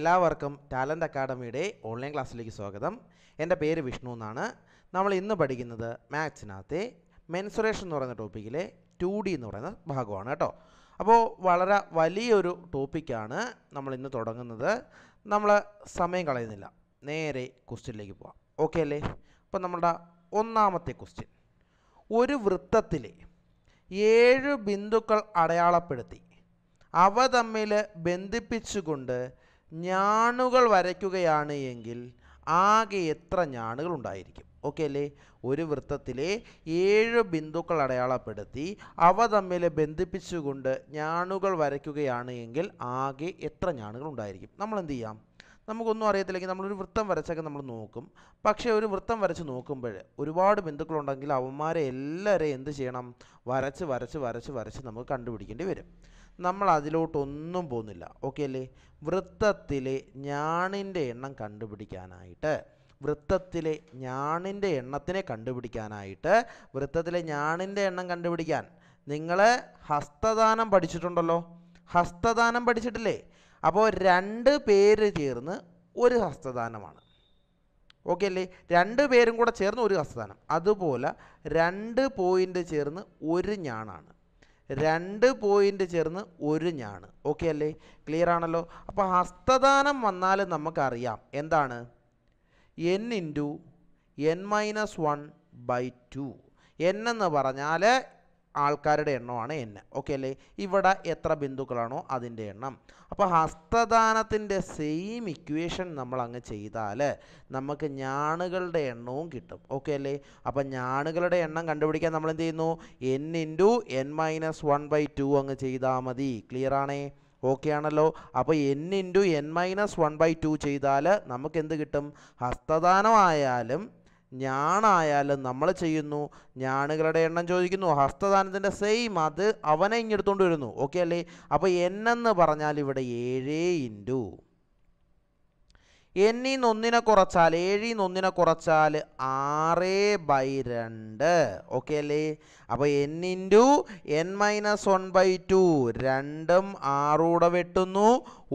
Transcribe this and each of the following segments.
എല്ലാവർക്കും talent അക്കാഡമിയുടെ online ക്ലാസ്സിലേക്ക് സ്വാഗതം എൻ്റെ പേര് വിഷ്ണു എന്നാണ് നമ്മൾ ഇന്ന് പഠിക്കുന്നത് മാത്സിനകത്തെ മെൻസുറേഷൻ എന്ന് പറയുന്ന ടോപ്പിക്കിലെ ടു ഡി എന്ന് പറയുന്ന ഭാഗമാണ് കേട്ടോ അപ്പോൾ വളരെ വലിയൊരു ടോപ്പിക്കാണ് നമ്മൾ ഇന്ന് തുടങ്ങുന്നത് നമ്മൾ സമയം കളയുന്നില്ല നേരെ ക്വസ്റ്റ്യനിലേക്ക് പോവാം ഓക്കെ അല്ലേ അപ്പോൾ നമ്മുടെ ഒന്നാമത്തെ ക്വസ്റ്റ്യൻ ഒരു വൃത്തത്തിലെ ഏഴ് ബിന്ദുക്കൾ അടയാളപ്പെടുത്തി അവ തമ്മിൽ ബന്ധിപ്പിച്ചുകൊണ്ട് ഞാണുകൾ വരയ്ക്കുകയാണ് എങ്കിൽ ആകെ എത്ര ഞാണുകൾ ഉണ്ടായിരിക്കും ഓക്കെ അല്ലേ ഒരു വൃത്തത്തിലെ ഏഴ് ബിന്ദുക്കൾ അടയാളപ്പെടുത്തി അവ തമ്മിൽ ബന്ധിപ്പിച്ചുകൊണ്ട് ഞാണുകൾ വരയ്ക്കുകയാണ് എങ്കിൽ ആകെ എത്ര ഞാണുകൾ ഉണ്ടായിരിക്കും നമ്മൾ എന്ത് ചെയ്യാം നമുക്കൊന്നും അറിയത്തില്ലെങ്കിൽ നമ്മളൊരു വൃത്തം വരച്ചൊക്കെ നമ്മൾ നോക്കും പക്ഷേ ഒരു വൃത്തം വരച്ച് നോക്കുമ്പോൾ ഒരുപാട് ബിന്ദുക്കളുണ്ടെങ്കിൽ അവന്മാരെ എല്ലാവരെയും എന്ത് ചെയ്യണം വരച്ച് വരച്ച് വരച്ച് വരച്ച് നമുക്ക് കണ്ടുപിടിക്കേണ്ടി വരും നമ്മൾ അതിലോട്ടൊന്നും പോകുന്നില്ല ഓക്കെ അല്ലേ വൃത്തത്തിലെ ഞാണിൻ്റെ എണ്ണം കണ്ടുപിടിക്കാനായിട്ട് വൃത്തത്തിലെ ഞാണിൻ്റെ എണ്ണത്തിനെ കണ്ടുപിടിക്കാനായിട്ട് വൃത്തത്തിലെ ഞാണിൻ്റെ എണ്ണം കണ്ടുപിടിക്കാൻ നിങ്ങൾ ഹസ്തദാനം പഠിച്ചിട്ടുണ്ടല്ലോ ഹസ്തദാനം പഠിച്ചിട്ടില്ലേ അപ്പോൾ രണ്ട് പേര് ചേർന്ന് ഒരു ഹസ്തദാനമാണ് ഓക്കെ അല്ലേ രണ്ട് പേരും കൂടെ ചേർന്ന് ഒരു ഹസ്തദാനം അതുപോലെ രണ്ട് പോയിൻ്റ് ചേർന്ന് ഒരു ഞാണാണ് രണ്ട് പോയിൻ്റ് ചേർന്ന് ഒരു ഞാണ് ഓക്കെ അല്ലേ ക്ലിയർ ആണല്ലോ അപ്പോൾ ഹസ്തദാനം വന്നാൽ നമുക്കറിയാം എന്താണ് N into N minus one by two N എന്ന് പറഞ്ഞാൽ ആൾക്കാരുടെ എണ്ണമാണ് എൻ ഓക്കെ അല്ലേ ഇവിടെ എത്ര ബിന്ദുക്കളാണോ അതിൻ്റെ എണ്ണം അപ്പോൾ ഹസ്തദാനത്തിൻ്റെ സെയിം ഇക്വേഷൻ നമ്മൾ അങ്ങ് ചെയ്താൽ നമുക്ക് ഞാണുകളുടെ എണ്ണവും കിട്ടും ഓക്കെ അല്ലേ അപ്പോൾ ഞാണുകളുടെ എണ്ണം കണ്ടുപിടിക്കാൻ നമ്മൾ എന്ത് ചെയ്യുന്നു N into N minus one by two അങ്ങ് ചെയ്താൽ മതി ക്ലിയർ ആണേ ഓക്കെ ആണല്ലോ അപ്പോൾ N into N minus one by two ചെയ്താൽ നമുക്ക് എന്ത് കിട്ടും ഹസ്തദാനമായാലും ഞാണായാലും നമ്മൾ ചെയ്യുന്നു ഞാണുകളുടെ എണ്ണം ചോദിക്കുന്നു ഹസ്തദാനത്തിൻ്റെ സെയിം അത് അവനെ ഇങ്ങെടുത്തുകൊണ്ട് വരുന്നു ഓക്കെ അല്ലേ അപ്പോൾ എന്നെന്ന് പറഞ്ഞാൽ ഇവിടെ ഏഴേ ഇൻറ്റു എന്നീ ഒന്നിനെ കുറച്ചാൽ ഏഴീ ഒന്നിനെ കുറച്ചാൽ ആറ് ബൈ രണ്ട് ഓക്കെ അല്ലേ അപ്പോൾ N into N minus one by two രണ്ടും ആറൂടെ വെട്ടുന്നു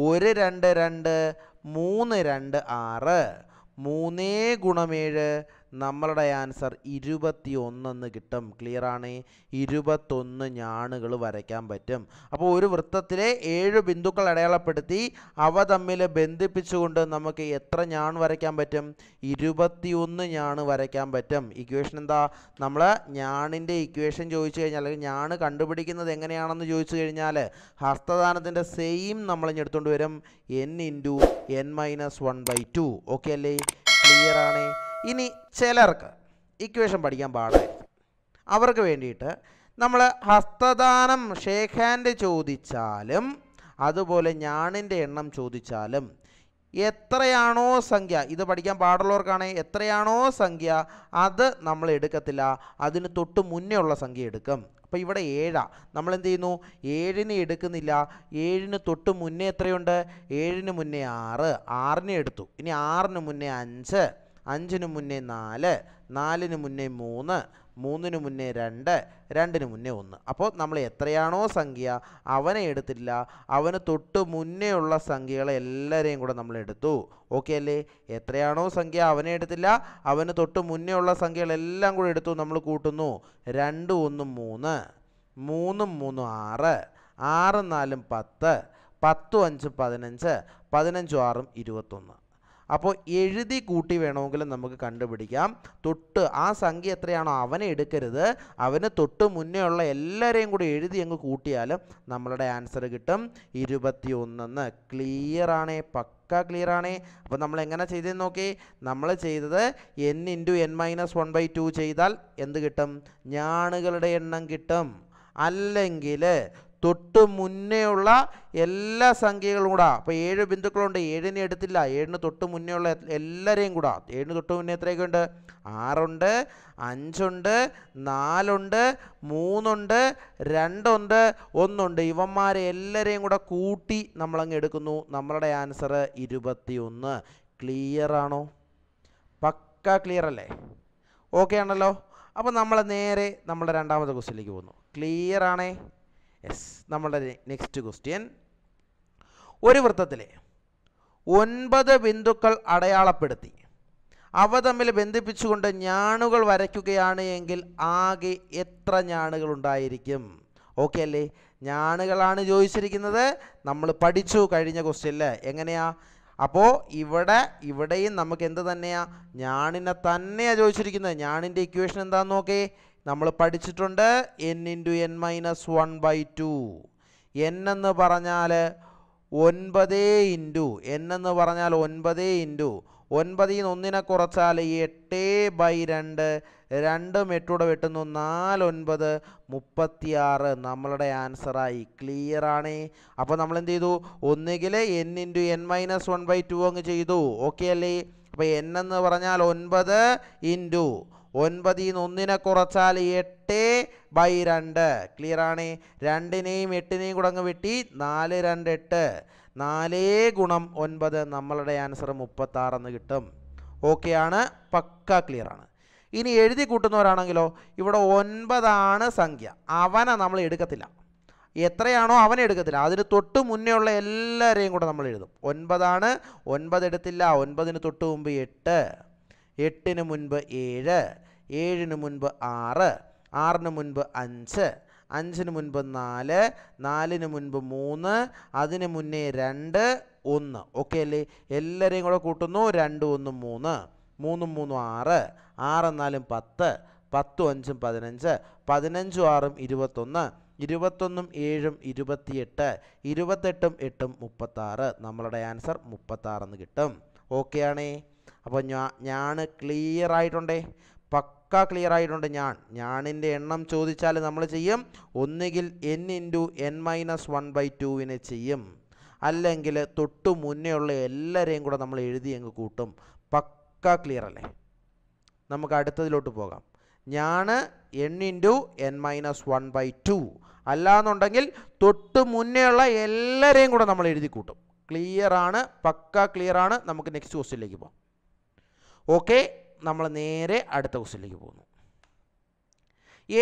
ഒരു രണ്ട് രണ്ട് മൂന്ന് രണ്ട് ആറ് മൂന്നേ ഗുണമേഴ് നമ്മളുടെ ആൻസർ ഇരുപത്തി ഒന്നെന്ന് കിട്ടും ആണ് ഇരുപത്തൊന്ന് ഞാണുകൾ വരയ്ക്കാൻ പറ്റും അപ്പോൾ ഒരു വൃത്തത്തിലെ ഏഴ് ബിന്ദുക്കൾ അടയാളപ്പെടുത്തി അവ തമ്മിൽ ബന്ധിപ്പിച്ചുകൊണ്ട് നമുക്ക് എത്ര ഞാൺ വരയ്ക്കാൻ പറ്റും ഇരുപത്തിയൊന്ന് ഞാണ് വരയ്ക്കാൻ പറ്റും ഇക്വേഷൻ എന്താ നമ്മൾ ഞാണിൻ്റെ ഇക്വേഷൻ ചോദിച്ചു കഴിഞ്ഞാൽ അല്ലെങ്കിൽ ഞാൻ കണ്ടുപിടിക്കുന്നത് എങ്ങനെയാണെന്ന് ചോദിച്ചു കഴിഞ്ഞാൽ ഹസ്തദാനത്തിൻ്റെ സെയിം നമ്മൾ ഇനി എടുത്തുകൊണ്ട് വരും N into N minus one by two okay അല്ലേ ക്ലിയർ ആണ് ഇനി ചിലർക്ക് ഇക്വേഷൻ പഠിക്കാൻ പാടായിരിക്കും അവർക്ക് വേണ്ടിയിട്ട് നമ്മൾ ഹസ്തദാനം ഷേക്ക് ഹാൻഡ് ചോദിച്ചാലും അതുപോലെ ഞാണിൻ്റെ എണ്ണം ചോദിച്ചാലും എത്രയാണോ സംഖ്യ ഇത് പഠിക്കാൻ പാടുള്ളവർക്കാണേ എത്രയാണോ സംഖ്യ അത് നമ്മൾ എടുക്കത്തില്ല അതിന് തൊട്ട് മുന്നേ ഉള്ള സംഖ്യ എടുക്കും അപ്പോൾ ഇവിടെ ഏഴാണ് നമ്മൾ എന്ത് ചെയ്യുന്നു ഏഴിന് എടുക്കുന്നില്ല ഏഴിന് തൊട്ട് മുന്നേ എത്രയുണ്ട് ഏഴിന് മുന്നേ ആറ് ആറിന് എടുത്തു ഇനി ആറിന് മുന്നേ അഞ്ച് അഞ്ചിന് മുന്നേ നാല് നാലിന് മുന്നേ മൂന്ന് മൂന്നിന് മുന്നേ രണ്ട് രണ്ടിന് മുന്നേ ഒന്ന് അപ്പോൾ നമ്മൾ എത്രയാണോ സംഖ്യ അവനെ എടുത്തില്ല അവന് തൊട്ട് മുന്നേ ഉള്ള സംഖ്യകളെ എല്ലാവരെയും കൂടെ നമ്മൾ എടുത്തു ഓക്കെ അല്ലേ എത്രയാണോ സംഖ്യ അവനെ എടുത്തില്ല അവന് തൊട്ട് മുന്നേ ഉള്ള സംഖ്യകളെല്ലാം കൂടെ എടുത്തു നമ്മൾ കൂട്ടുന്നു രണ്ട് ഒന്ന് മൂന്ന് മൂന്നും മൂന്നും ആറ് ആറും നാലും പത്ത് പത്തും അഞ്ചും പതിനഞ്ച് പതിനഞ്ചും ആറും ഇരുപത്തൊന്ന് അപ്പോൾ എഴുതി കൂട്ടി വേണമെങ്കിലും നമുക്ക് കണ്ടുപിടിക്കാം തൊട്ട് ആ സംഖ്യ എത്രയാണോ അവനെ എടുക്കരുത് അവന് തൊട്ട് മുന്നേ ഉള്ള എല്ലാവരെയും കൂടി എഴുതി അങ്ങ് കൂട്ടിയാലും നമ്മളുടെ ആൻസർ കിട്ടും ഇരുപത്തി ഒന്നെന്ന് ക്ലിയറാണേ പക്ക ക്ലിയറാണേ അപ്പോൾ നമ്മൾ എങ്ങനെ ചെയ്തതെന്ന് നോക്കി നമ്മൾ ചെയ്തത് N into N minus one by two ചെയ്താൽ എന്ത് കിട്ടും ഞാണുകളുടെ എണ്ണം കിട്ടും അല്ലെങ്കിൽ തൊട്ട് മുന്നേയുള്ള എല്ലാ സംഖ്യകളും കൂടെ അപ്പോൾ ഏഴ് ബിന്ദുക്കളുണ്ട് ഏഴിനെ എടുത്തില്ല ഏഴിന് തൊട്ട് മുന്നേയുള്ള എല്ലാവരെയും കൂടെ ഏഴിന് തൊട്ട് മുന്നേ എത്രയൊക്കെ ഉണ്ട് ആറുണ്ട് അഞ്ചുണ്ട് നാലുണ്ട് മൂന്നുണ്ട് രണ്ടുണ്ട് ഒന്നുണ്ട് ഇവന്മാരെ എല്ലാവരെയും കൂടെ കൂട്ടി നമ്മളങ്ങ് എടുക്കുന്നു നമ്മളുടെ ആൻസർ ഇരുപത്തിയൊന്ന് ക്ലിയർ ആണോ പക്ക ക്ലിയർ അല്ലേ ഓക്കെ ആണല്ലോ അപ്പോൾ നമ്മൾ നേരെ നമ്മുടെ രണ്ടാമത്തെ ക്വസ്റ്റിലേക്ക് പോകുന്നു ക്ലിയർ ആണേ യെസ് നമ്മളുടെ നെക്സ്റ്റ് ക്വസ്റ്റ്യൻ ഒരു വൃത്തത്തിലെ ഒൻപത് ബിന്ദുക്കൾ അടയാളപ്പെടുത്തി അവ തമ്മിൽ ബന്ധിപ്പിച്ചുകൊണ്ട് ഞാണുകൾ വരയ്ക്കുകയാണ് എങ്കിൽ ആകെ എത്ര ഞാണുകൾ ഉണ്ടായിരിക്കും ഓക്കെ അല്ലേ ഞാണുകളാണ് ചോദിച്ചിരിക്കുന്നത് നമ്മൾ പഠിച്ചു കഴിഞ്ഞ അല്ലേ എങ്ങനെയാ അപ്പോൾ ഇവിടെ ഇവിടെയും നമുക്ക് എന്ത് തന്നെയാണ് ഞാണിനെ തന്നെയാണ് ചോദിച്ചിരിക്കുന്നത് ഞാണിൻ്റെ ഇക്വേഷൻ എന്താണെന്ന് നോക്കേ നമ്മൾ പഠിച്ചിട്ടുണ്ട് N into N minus one by two N എന്ന് പറഞ്ഞാൽ ഒൻപത് ഇൻറ്റു എൻ എന്ന് പറഞ്ഞാൽ ഒൻപത് ഇൻറ്റു ഒൻപതിൽ നിന്ന് ഒന്നിനെ കുറച്ചാൽ എട്ട് ബൈ രണ്ട് രണ്ടും എട്ടൂടെ വെട്ടുന്നു നാലൊൻപത് മുപ്പത്തിയാറ് നമ്മളുടെ ആൻസറായി ക്ലിയറാണേ അപ്പോൾ നമ്മൾ എന്ത് ചെയ്തു ഒന്നുകിൽ N into N minus one by two അങ്ങ് ചെയ്തു ഓക്കെ അല്ലേ അപ്പോൾ എൻ എന്ന് പറഞ്ഞാൽ ഒൻപത് ഇൻറ്റു ഒൻപതിൽ നിന്ന് ഒന്നിനെ കുറച്ചാൽ എട്ട് ബൈ രണ്ട് ക്ലിയർ ആണ് രണ്ടിനെയും എട്ടിനെയും കൂടെ അങ്ങ് വെട്ടി നാല് രണ്ട് എട്ട് നാലേ ഗുണം ഒൻപത് നമ്മളുടെ ആൻസർ മുപ്പത്താറെന്ന് കിട്ടും ഓക്കെ ആണ് പക്ക ക്ലിയർ ആണ് ഇനി എഴുതി കൂട്ടുന്നവരാണെങ്കിലോ ഇവിടെ ഒൻപതാണ് സംഖ്യ അവനെ നമ്മൾ എടുക്കത്തില്ല എത്രയാണോ അവനെ എടുക്കത്തില്ല അതിന് തൊട്ട് മുന്നേ ഉള്ള എല്ലാവരെയും കൂടെ നമ്മൾ എഴുതും ഒൻപതാണ് ഒൻപത് എടുത്തില്ല ഒൻപതിന് തൊട്ട് മുമ്പ് എട്ട് എട്ടിന് മുൻപ് ഏഴ് ഏഴിന് മുൻപ് ആറ് ആറിന് മുൻപ് അഞ്ച് അഞ്ചിന് മുൻപ് നാല് നാലിന് മുൻപ് മൂന്ന് അതിന് മുന്നേ രണ്ട് ഒന്ന് ഓക്കെ അല്ലേ എല്ലാവരെയും കൂടെ കൂട്ടുന്നു രണ്ട് ഒന്ന് മൂന്ന് മൂന്നും മൂന്നും ആറ് ആറ് നാലും പത്ത് പത്തും അഞ്ചും പതിനഞ്ച് പതിനഞ്ചും ആറും ഇരുപത്തൊന്ന് ഇരുപത്തൊന്നും ഏഴും ഇരുപത്തിയെട്ട് ഇരുപത്തെട്ടും എട്ടും മുപ്പത്താറ് നമ്മളുടെ ആൻസർ മുപ്പത്താറെന്ന് കിട്ടും ഓക്കെ ആണേ അപ്പോൾ ഞാൻ ഞാൻ ക്ലിയർ ആയിട്ടുണ്ടേ പക്ക ക്ലിയർ ആയിട്ടുണ്ട് ഞാൻ ഞാനിൻ്റെ എണ്ണം ചോദിച്ചാൽ നമ്മൾ ചെയ്യും ഒന്നുകിൽ N into N minus one by ടുവിനെ ചെയ്യും അല്ലെങ്കിൽ തൊട്ട് മുന്നേ ഉള്ള എല്ലാവരെയും കൂടെ നമ്മൾ എഴുതി അങ്ങ് കൂട്ടും പക്ക ക്ലിയർ അല്ലേ നമുക്ക് അടുത്തതിലോട്ട് പോകാം ഞാൻ N into N minus one by two അല്ലാന്നുണ്ടെങ്കിൽ തൊട്ട് മുന്നേ ഉള്ള എല്ലാവരെയും കൂടെ നമ്മൾ എഴുതി കൂട്ടും ക്ലിയർ ആണ് പക്ക ക്ലിയർ ആണ് നമുക്ക് നെക്സ്റ്റ് ക്വസ്റ്റിലേക്ക് പോകാം ഓക്കെ നമ്മൾ നേരെ അടുത്ത ക്വസ്റ്റിലേക്ക് പോകുന്നു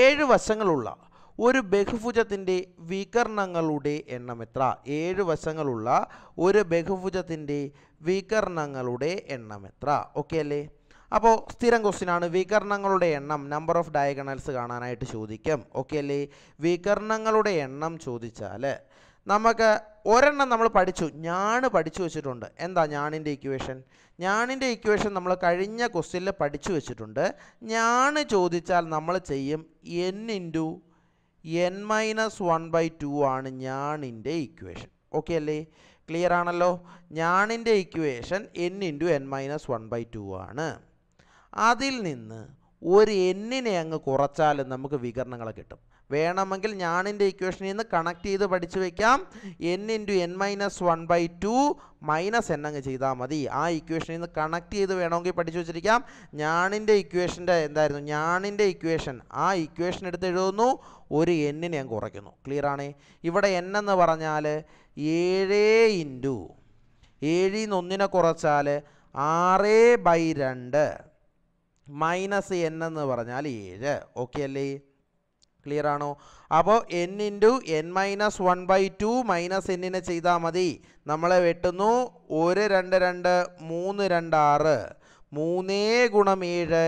ഏഴ് വശങ്ങളുള്ള ഒരു ബഹുഭുജത്തിൻ്റെ വികർണങ്ങളുടെ എണ്ണം എത്ര ഏഴ് വശങ്ങളുള്ള ഒരു ബഹുഭുജത്തിൻ്റെ വികർണങ്ങളുടെ എണ്ണം എത്ര ഓക്കെ അല്ലേ അപ്പോൾ സ്ഥിരം ക്വസ്റ്റിനാണ് വികർണങ്ങളുടെ എണ്ണം നമ്പർ ഓഫ് ഡയഗണൽസ് കാണാനായിട്ട് ചോദിക്കും ഓക്കെ അല്ലേ വികർണങ്ങളുടെ എണ്ണം ചോദിച്ചാൽ നമുക്ക് ഒരെണ്ണം നമ്മൾ പഠിച്ചു ഞാൻ പഠിച്ചു വെച്ചിട്ടുണ്ട് എന്താ ഞാനിൻ്റെ ഇക്വേഷൻ ഞാനിൻ്റെ ഇക്വേഷൻ നമ്മൾ കഴിഞ്ഞ ക്വസ്റ്റ്യനിൽ പഠിച്ചു വെച്ചിട്ടുണ്ട് ഞാൻ ചോദിച്ചാൽ നമ്മൾ ചെയ്യും N into N minus one by two ആണ് ഞാനിൻ്റെ ഇക്വേഷൻ ഓക്കെ അല്ലേ ക്ലിയർ ആണല്ലോ ഞാനിൻ്റെ equation N into N minus one by two ആണ് അതിൽ നിന്ന് ഒരു എന്നിനെ അങ്ങ് കുറച്ചാൽ നമുക്ക് വികരണങ്ങൾ കിട്ടും വേണമെങ്കിൽ ഞാനിൻ്റെ ഇക്വേഷനിൽ നിന്ന് കണക്ട് ചെയ്ത് പഠിച്ചു വയ്ക്കാം N into N minus one by two minus N അങ്ങ് ചെയ്താൽ മതി ആ ഇക്വേഷനിൽ നിന്ന് കണക്ട് ചെയ്ത് വേണമെങ്കിൽ പഠിച്ചു വെച്ചിരിക്കാം ഞാനിൻ്റെ ഇക്വേഷൻ്റെ എന്തായിരുന്നു ഞാനിൻ്റെ ഇക്വേഷൻ ആ ഇക്വേഷൻ എടുത്ത് എഴുതുന്നു ഒരു എന്നിന് ഞാൻ കുറയ്ക്കുന്നു ക്ലിയർ ആണേ ഇവിടെ എൻ എന്ന് പറഞ്ഞാൽ ഏഴ് ഇൻറ്റു ഏഴിൽ നിന്ന് ഒന്നിനെ കുറച്ചാൽ ആറ് ബൈ രണ്ട് മൈനസ് എൻ എന്ന് പറഞ്ഞാൽ ഏഴ് ഓക്കെ അല്ലേ ക്ലിയർ ആണോ അപ്പോൾ N into N minus one by two minus എന്നിനെ ചെയ്താൽ മതി നമ്മളെ വെട്ടുന്നു ഒരു രണ്ട് രണ്ട് മൂന്ന് രണ്ട് ആറ് മൂന്നേ ഗുണം ഏഴ്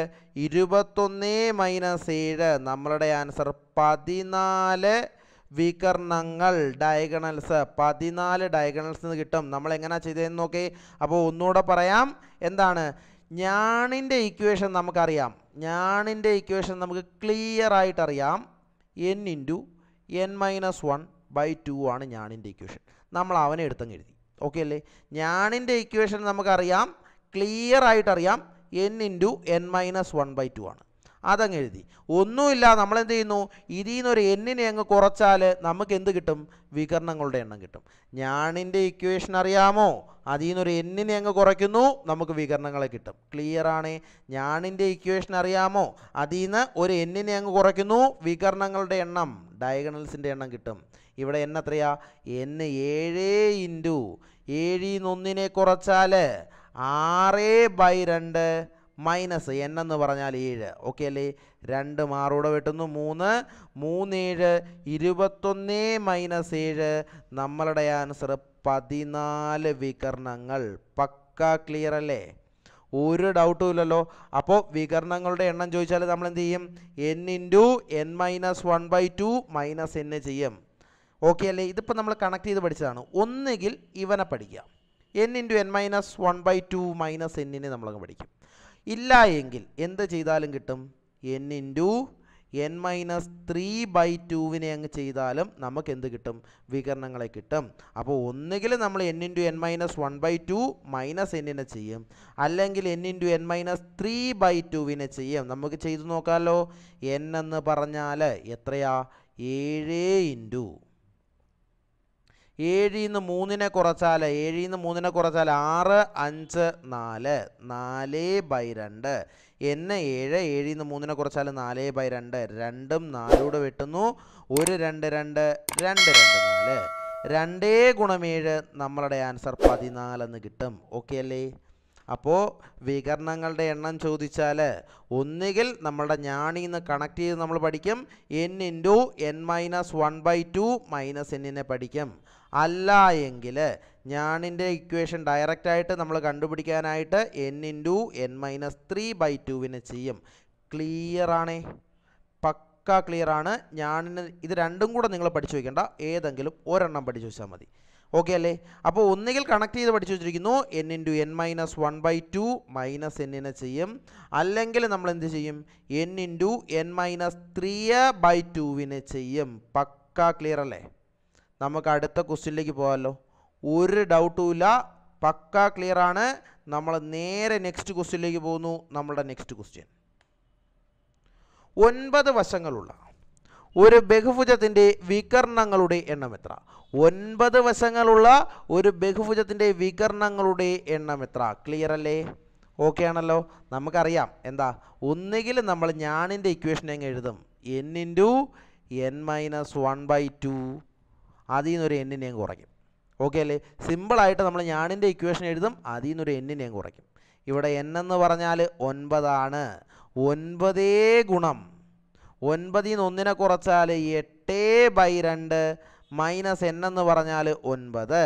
ഇരുപത്തൊന്ന് മൈനസ് ഏഴ് നമ്മളുടെ ആൻസർ പതിനാല് വികർണങ്ങൾ ഡയഗണൽസ് പതിനാല് ഡയഗണൽസ് എന്ന് കിട്ടും നമ്മൾ എങ്ങനെയാണ് ചെയ്തതെന്ന് നോക്കി അപ്പോൾ ഒന്നുകൂടെ പറയാം എന്താണ് ഞാണിൻ്റെ ഇക്വേഷൻ നമുക്കറിയാം ഞാണിൻ്റെ ഇക്വേഷൻ നമുക്ക് ക്ലിയർ ആയിട്ടറിയാം N into N minus one by two ആണ് ഞാനിൻ്റെ ഇക്വേഷൻ നമ്മൾ അവനെ എടുത്തങ്ങ് എഴുതി ഓക്കെ അല്ലേ ഞാനിൻ്റെ ഇക്വേഷൻ നമുക്കറിയാം ക്ലിയർ ആയിട്ടറിയാം N into N minus one by two ആണ് അതങ്ങ് എഴുതി ഒന്നുമില്ല നമ്മളെന്ത് ചെയ്യുന്നു ഇതിൽ നിന്നൊരു എന്നിനെ അങ്ങ് കുറച്ചാൽ നമുക്ക് എന്ത് കിട്ടും വികരണങ്ങളുടെ എണ്ണം കിട്ടും ഞാണിൻ്റെ ഇക്വേഷൻ അറിയാമോ അതിൽ നിന്നൊരു എന്നിനെ അങ്ങ് കുറയ്ക്കുന്നു നമുക്ക് വികരണങ്ങളെ കിട്ടും ക്ലിയർ ആണ് ഞാണിൻ്റെ ഇക്വേഷൻ അറിയാമോ അതിൽ നിന്ന് ഒരു എന്നിനെ അങ്ങ് കുറയ്ക്കുന്നു വികരണങ്ങളുടെ എണ്ണം ഡയഗണൽസിൻ്റെ എണ്ണം കിട്ടും ഇവിടെ എൻ എത്രയാ എന്ന് ഏഴ് ഇൻറ്റു ഏഴിൽ നിന്ന് ഒന്നിനെ കുറച്ചാൽ ആറ് ബൈ രണ്ട് മൈനസ് എൻ എന്ന് പറഞ്ഞാൽ ഏഴ് ഓക്കെ അല്ലേ രണ്ട് മാറൂടെ വെട്ടുന്നു മൂന്ന് മൂന്നേഴ് ഇരുപത്തൊന്ന് മൈനസ് ഏഴ് നമ്മളുടെ ആൻസർ പതിനാല് വികരണങ്ങൾ പക്ക ക്ലിയർ അല്ലേ ഒരു ഡൗട്ടും ഇല്ലല്ലോ അപ്പോൾ വികരണങ്ങളുടെ എണ്ണം ചോദിച്ചാൽ നമ്മൾ എന്ത് ചെയ്യും N into N minus one by two minus N ചെയ്യും ഓക്കെ അല്ലേ ഇതിപ്പോൾ നമ്മൾ കണക്ട് ചെയ്ത് പഠിച്ചതാണ് ഒന്നുകിൽ ഇവനെ പഠിക്കാം N into N minus one by two minus എന്നിനെ നമ്മളങ്ങ് പഠിക്കും ഇല്ല എങ്കിൽ എന്ത് ചെയ്താലും കിട്ടും N into N minus three by ടുവിനെ അങ്ങ് ചെയ്താലും നമുക്ക് എന്ത് കിട്ടും വികരണങ്ങളെ കിട്ടും അപ്പോൾ ഒന്നുകിൽ നമ്മൾ N into N minus one by two minus എന്നിനെ ചെയ്യും അല്ലെങ്കിൽ N into N minus three by ടുവിനെ ചെയ്യും നമുക്ക് ചെയ്തു നോക്കാമല്ലോ എൻ എന്ന് പറഞ്ഞാൽ എത്രയാ ഏഴ് ഇൻറ്റു ഏഴിൽ നിന്ന് മൂന്നിനെ കുറച്ചാൽ ഏഴിൽ നിന്ന് മൂന്നിനെ കുറച്ചാൽ ആറ് അഞ്ച് നാല് നാല് ബൈ രണ്ട് എന്നെ ഏഴ് ഏഴിൽ നിന്ന് മൂന്നിനെ കുറച്ചാൽ നാല് ബൈ രണ്ട് രണ്ടും നാലൂടെ വെട്ടുന്നു ഒരു രണ്ട് രണ്ട് രണ്ട് രണ്ട് നാല് രണ്ടേ ഗുണമേഴ് നമ്മളുടെ ആൻസർ പതിനാലെന്ന് കിട്ടും ഓക്കെ അല്ലേ അപ്പോൾ വികരണങ്ങളുടെ എണ്ണം ചോദിച്ചാൽ ഒന്നുകിൽ നമ്മളുടെ ഞാണി നിന്ന് കണക്ട് ചെയ്ത് നമ്മൾ പഠിക്കും N into N minus one by two minus എന്നിനെ പഠിക്കും അല്ല എങ്കിൽ ഞാനിൻ്റെ ഇക്വേഷൻ ഡയറക്റ്റായിട്ട് നമ്മൾ കണ്ടുപിടിക്കാനായിട്ട് N into N minus three by ടുവിന് ചെയ്യും ക്ലിയർ ആണേ പക്ക ക്ലിയർ ആണ് ഞാനിന് ഇത് രണ്ടും കൂടെ നിങ്ങൾ പഠിച്ചു വയ്ക്കേണ്ട ഏതെങ്കിലും ഒരെണ്ണം പഠിച്ചു വെച്ചാൽ മതി ഓക്കെ അല്ലേ അപ്പോൾ ഒന്നുകിൽ കണക്ട് ചെയ്ത് പഠിച്ചു വെച്ചിരിക്കുന്നു N into N minus one by two minus എന്നിനെ ചെയ്യും അല്ലെങ്കിൽ നമ്മൾ എന്ത് ചെയ്യും N into N minus three by ടുവിനെ ചെയ്യും പക്ക ക്ലിയർ അല്ലേ നമുക്ക് അടുത്ത ക്വസ്റ്റ്യനിലേക്ക് പോകാമല്ലോ ഒരു ഡൗട്ടും ഇല്ല പക്ക ക്ലിയർ ആണ് നമ്മൾ നേരെ നെക്സ്റ്റ് ക്വസ്റ്റ്യനിലേക്ക് പോകുന്നു നമ്മുടെ നെക്സ്റ്റ് ക്വസ്റ്റ്യൻ ഒൻപത് വശങ്ങളുള്ള ഒരു ബഹുഭുജത്തിൻ്റെ വികർണങ്ങളുടെ എണ്ണം എത്ര ഒൻപത് വശങ്ങളുള്ള ഒരു ബഹുഭുജത്തിൻ്റെ വികർണങ്ങളുടെ എണ്ണം എത്ര ക്ലിയർ അല്ലേ ഓക്കെ ആണല്ലോ നമുക്കറിയാം എന്താ ഒന്നുകിൽ നമ്മൾ ഞാനിൻ്റെ ഇക്വേഷൻ എങ്ങ് എഴുതും N into N minus one by two അതിൽ നിന്നൊരു എന്നിനെയും കുറയ്ക്കും ഓക്കെ അല്ലേ സിമ്പിളായിട്ട് നമ്മൾ ഞാനിൻ്റെ ഇക്വേഷൻ എഴുതും അതിൽ നിന്നൊരു എന്നിനെയും കുറയ്ക്കും ഇവിടെ എൻ എന്ന് പറഞ്ഞാൽ ഒൻപതാണ് ഒൻപതേ ഗുണം ഒൻപതിൽ നിന്ന് ഒന്നിനെ കുറച്ചാൽ എട്ട് ബൈ രണ്ട് മൈനസ് എൻ എന്ന് പറഞ്ഞാൽ ഒൻപത്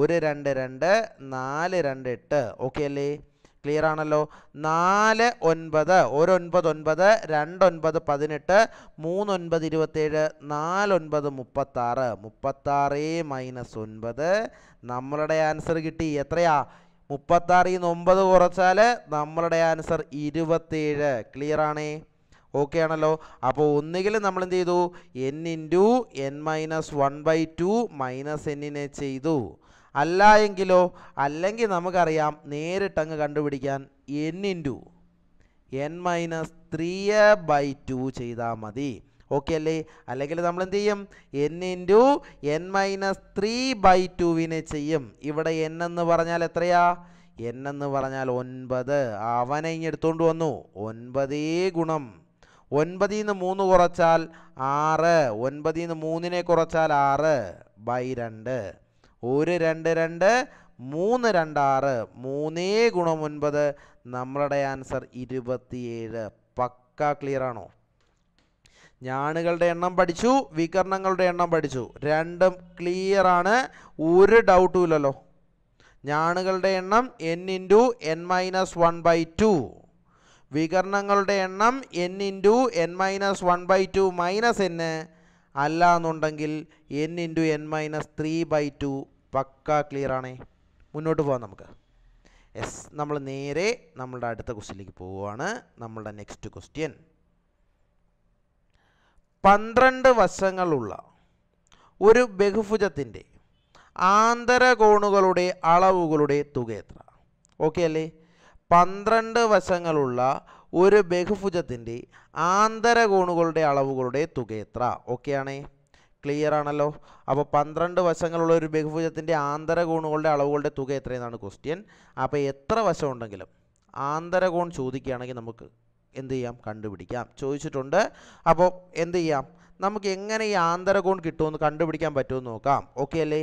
ഒരു രണ്ട് രണ്ട് നാല് രണ്ട് എട്ട് ഓക്കെ അല്ലേ ക്ലിയർ ആണല്ലോ നാല് ഒൻപത് ഒരൊൻപത് ഒൻപത് രണ്ടൊൻപത് പതിനെട്ട് മൂന്നൊൻപത് ഇരുപത്തേഴ് നാലൊൻപത് മുപ്പത്താറ് മുപ്പത്താറ് മൈനസ് ഒൻപത് നമ്മളുടെ ആൻസർ കിട്ടി എത്രയാ മുപ്പത്താറിൽ നിന്ന് ഒമ്പത് കുറച്ചാൽ നമ്മളുടെ ആൻസർ ഇരുപത്തേഴ് ക്ലിയർ ആണേ ഓക്കെ ആണല്ലോ അപ്പോൾ ഒന്നുകിൽ നമ്മൾ എന്ത് ചെയ്തു N into N minus one by two minus എന്നിനെ ചെയ്തു അല്ല എങ്കിലോ അല്ലെങ്കിൽ നമുക്കറിയാം നേരിട്ടങ്ങ് കണ്ടുപിടിക്കാൻ N into N minus three by two ചെയ്താൽ മതി ഓക്കെ അല്ലേ അല്ലെങ്കിൽ നമ്മൾ എന്ത് ചെയ്യും N into N minus three by ടുവിനെ ചെയ്യും ഇവിടെ എൻ എന്ന് പറഞ്ഞാൽ എത്രയാ എൻ എന്ന് പറഞ്ഞാൽ ഒൻപത് അവനെ ഇനി എടുത്തുകൊണ്ട് വന്നു ഒൻപതേ ഗുണം ഒൻപതിൽ നിന്ന് മൂന്ന് കുറച്ചാൽ ആറ് ഒൻപതിൽ നിന്ന് മൂന്നിനെ കുറച്ചാൽ ആറ് ബൈ രണ്ട് ഒരു രണ്ട് രണ്ട് മൂന്ന് രണ്ടാറ് മൂന്നേ ഗുണം ഒൻപത് നമ്മളുടെ ആൻസർ ഇരുപത്തിയേഴ് പക്ക ക്ലിയർ ആണോ ഞാണുകളുടെ എണ്ണം പഠിച്ചു വികരണങ്ങളുടെ എണ്ണം പഠിച്ചു രണ്ടും ക്ലിയർ ആണ് ഒരു ഡൗട്ടും ഇല്ലല്ലോ ഞാണുകളുടെ എണ്ണം N into N minus one by two വികരണങ്ങളുടെ എണ്ണം N into N minus one by two minus എന്ന് അല്ല എന്നുണ്ടെങ്കിൽ N into N minus three by two പക്ക ക്ലിയറാണേ മുന്നോട്ട് പോകാം നമുക്ക് എസ് നമ്മൾ നേരെ നമ്മളുടെ അടുത്ത ക്വസ്റ്റ്യനിലേക്ക് പോവുകയാണ് നമ്മളുടെ നെക്സ്റ്റ് ക്വസ്റ്റ്യൻ പന്ത്രണ്ട് വശങ്ങളുള്ള ഒരു ബഹുഭുജത്തിൻ്റെ ആന്തരകോണുകളുടെ അളവുകളുടെ തുക എത്ര ഓക്കെ അല്ലേ പന്ത്രണ്ട് വശങ്ങളുള്ള ഒരു ബഹുഭുജത്തിൻ്റെ ആന്തരകോണുകളുടെ അളവുകളുടെ തുക എത്ര ഓക്കെയാണേ ക്ലിയർ ആണല്ലോ അപ്പോൾ പന്ത്രണ്ട് വശങ്ങളുള്ള ഒരു ബഹുഭുജത്തിൻ്റെ ആന്തരകോണുകളുടെ അളവുകളുടെ തുക എത്രയെന്നാണ് ക്വസ്റ്റ്യൻ അപ്പോൾ എത്ര വശം ഉണ്ടെങ്കിലും ആന്തരകോൺ ചോദിക്കുകയാണെങ്കിൽ നമുക്ക് എന്ത് ചെയ്യാം കണ്ടുപിടിക്കാം ചോദിച്ചിട്ടുണ്ട് അപ്പോൾ എന്ത് ചെയ്യാം നമുക്ക് എങ്ങനെ ഈ ആന്തരകോൺ കിട്ടുമെന്ന് കണ്ടുപിടിക്കാൻ പറ്റുമെന്ന് നോക്കാം ഓക്കെ അല്ലേ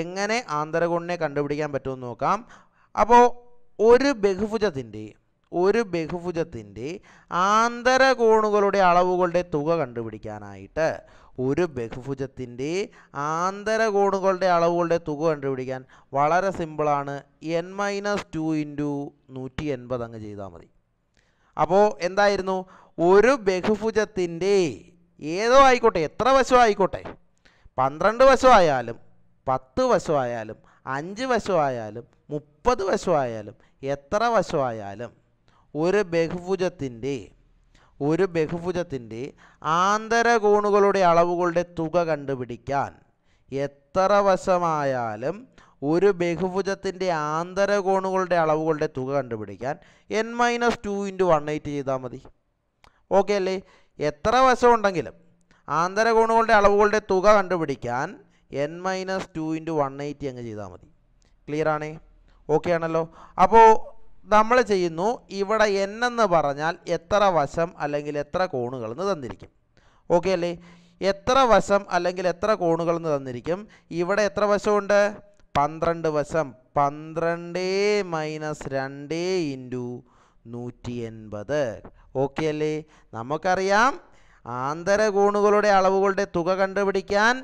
എങ്ങനെ ആന്തരകോണിനെ കണ്ടുപിടിക്കാൻ പറ്റുമെന്ന് നോക്കാം അപ്പോൾ ഒരു ബഹുഭുജത്തിൻ്റെ ഒരു ബഹുഭുജത്തിൻ്റെ ആന്തരകോണുകളുടെ അളവുകളുടെ തുക കണ്ടുപിടിക്കാനായിട്ട് ഒരു ബഹുഭുജത്തിൻ്റെ ആന്തരകോണുകളുടെ അളവുകളുടെ തുക കണ്ടുപിടിക്കാൻ വളരെ സിമ്പിളാണ് എൻ മൈനസ് ടു ഇൻറ്റു നൂറ്റി എൺപത് അങ്ങ് ചെയ്താൽ മതി അപ്പോൾ എന്തായിരുന്നു ഒരു ബഹുഭുജത്തിൻ്റെ ഏതോ ആയിക്കോട്ടെ എത്ര വശം ആയിക്കോട്ടെ പന്ത്രണ്ട് വശമായാലും പത്ത് വശമായാലും അഞ്ച് വശമായാലും മുപ്പത് വശമായാലും എത്ര വശമായാലും ഒരു ബഹുഭുജത്തിൻ്റെ ഒരു ബഹുഭുജത്തിൻ്റെ ആന്തരകോണുകളുടെ അളവുകളുടെ തുക കണ്ടുപിടിക്കാൻ എത്ര വശമായാലും ഒരു ബഹുഭുജത്തിൻ്റെ ആന്തരകോണുകളുടെ അളവുകളുടെ തുക കണ്ടുപിടിക്കാൻ N minus two into one eight ചെയ്താൽ മതി ഓക്കെ അല്ലേ എത്ര വശമുണ്ടെങ്കിലും ആന്തരകോണുകളുടെ അളവുകളുടെ തുക കണ്ടുപിടിക്കാൻ N minus two into one eighty അങ്ങ് ചെയ്താൽ മതി ക്ലിയർ ആണേ ഓക്കെ ആണല്ലോ അപ്പോൾ നമ്മൾ ചെയ്യുന്നു ഇവിടെ എൻ എന്ന് പറഞ്ഞാൽ എത്ര വശം അല്ലെങ്കിൽ എത്ര കോണുകൾ എന്ന് തന്നിരിക്കും ഓക്കെ അല്ലേ എത്ര വശം അല്ലെങ്കിൽ എത്ര കോണുകൾ എന്ന് തന്നിരിക്കും ഇവിടെ എത്ര വശമുണ്ട് പന്ത്രണ്ട് വശം പന്ത്രണ്ട് മൈനസ് രണ്ട് ഇൻറ്റു നൂറ്റി എൺപത് ഓക്കെ അല്ലേ നമുക്കറിയാം ആന്തരകോണുകളുടെ അളവുകളുടെ തുക കണ്ടുപിടിക്കാൻ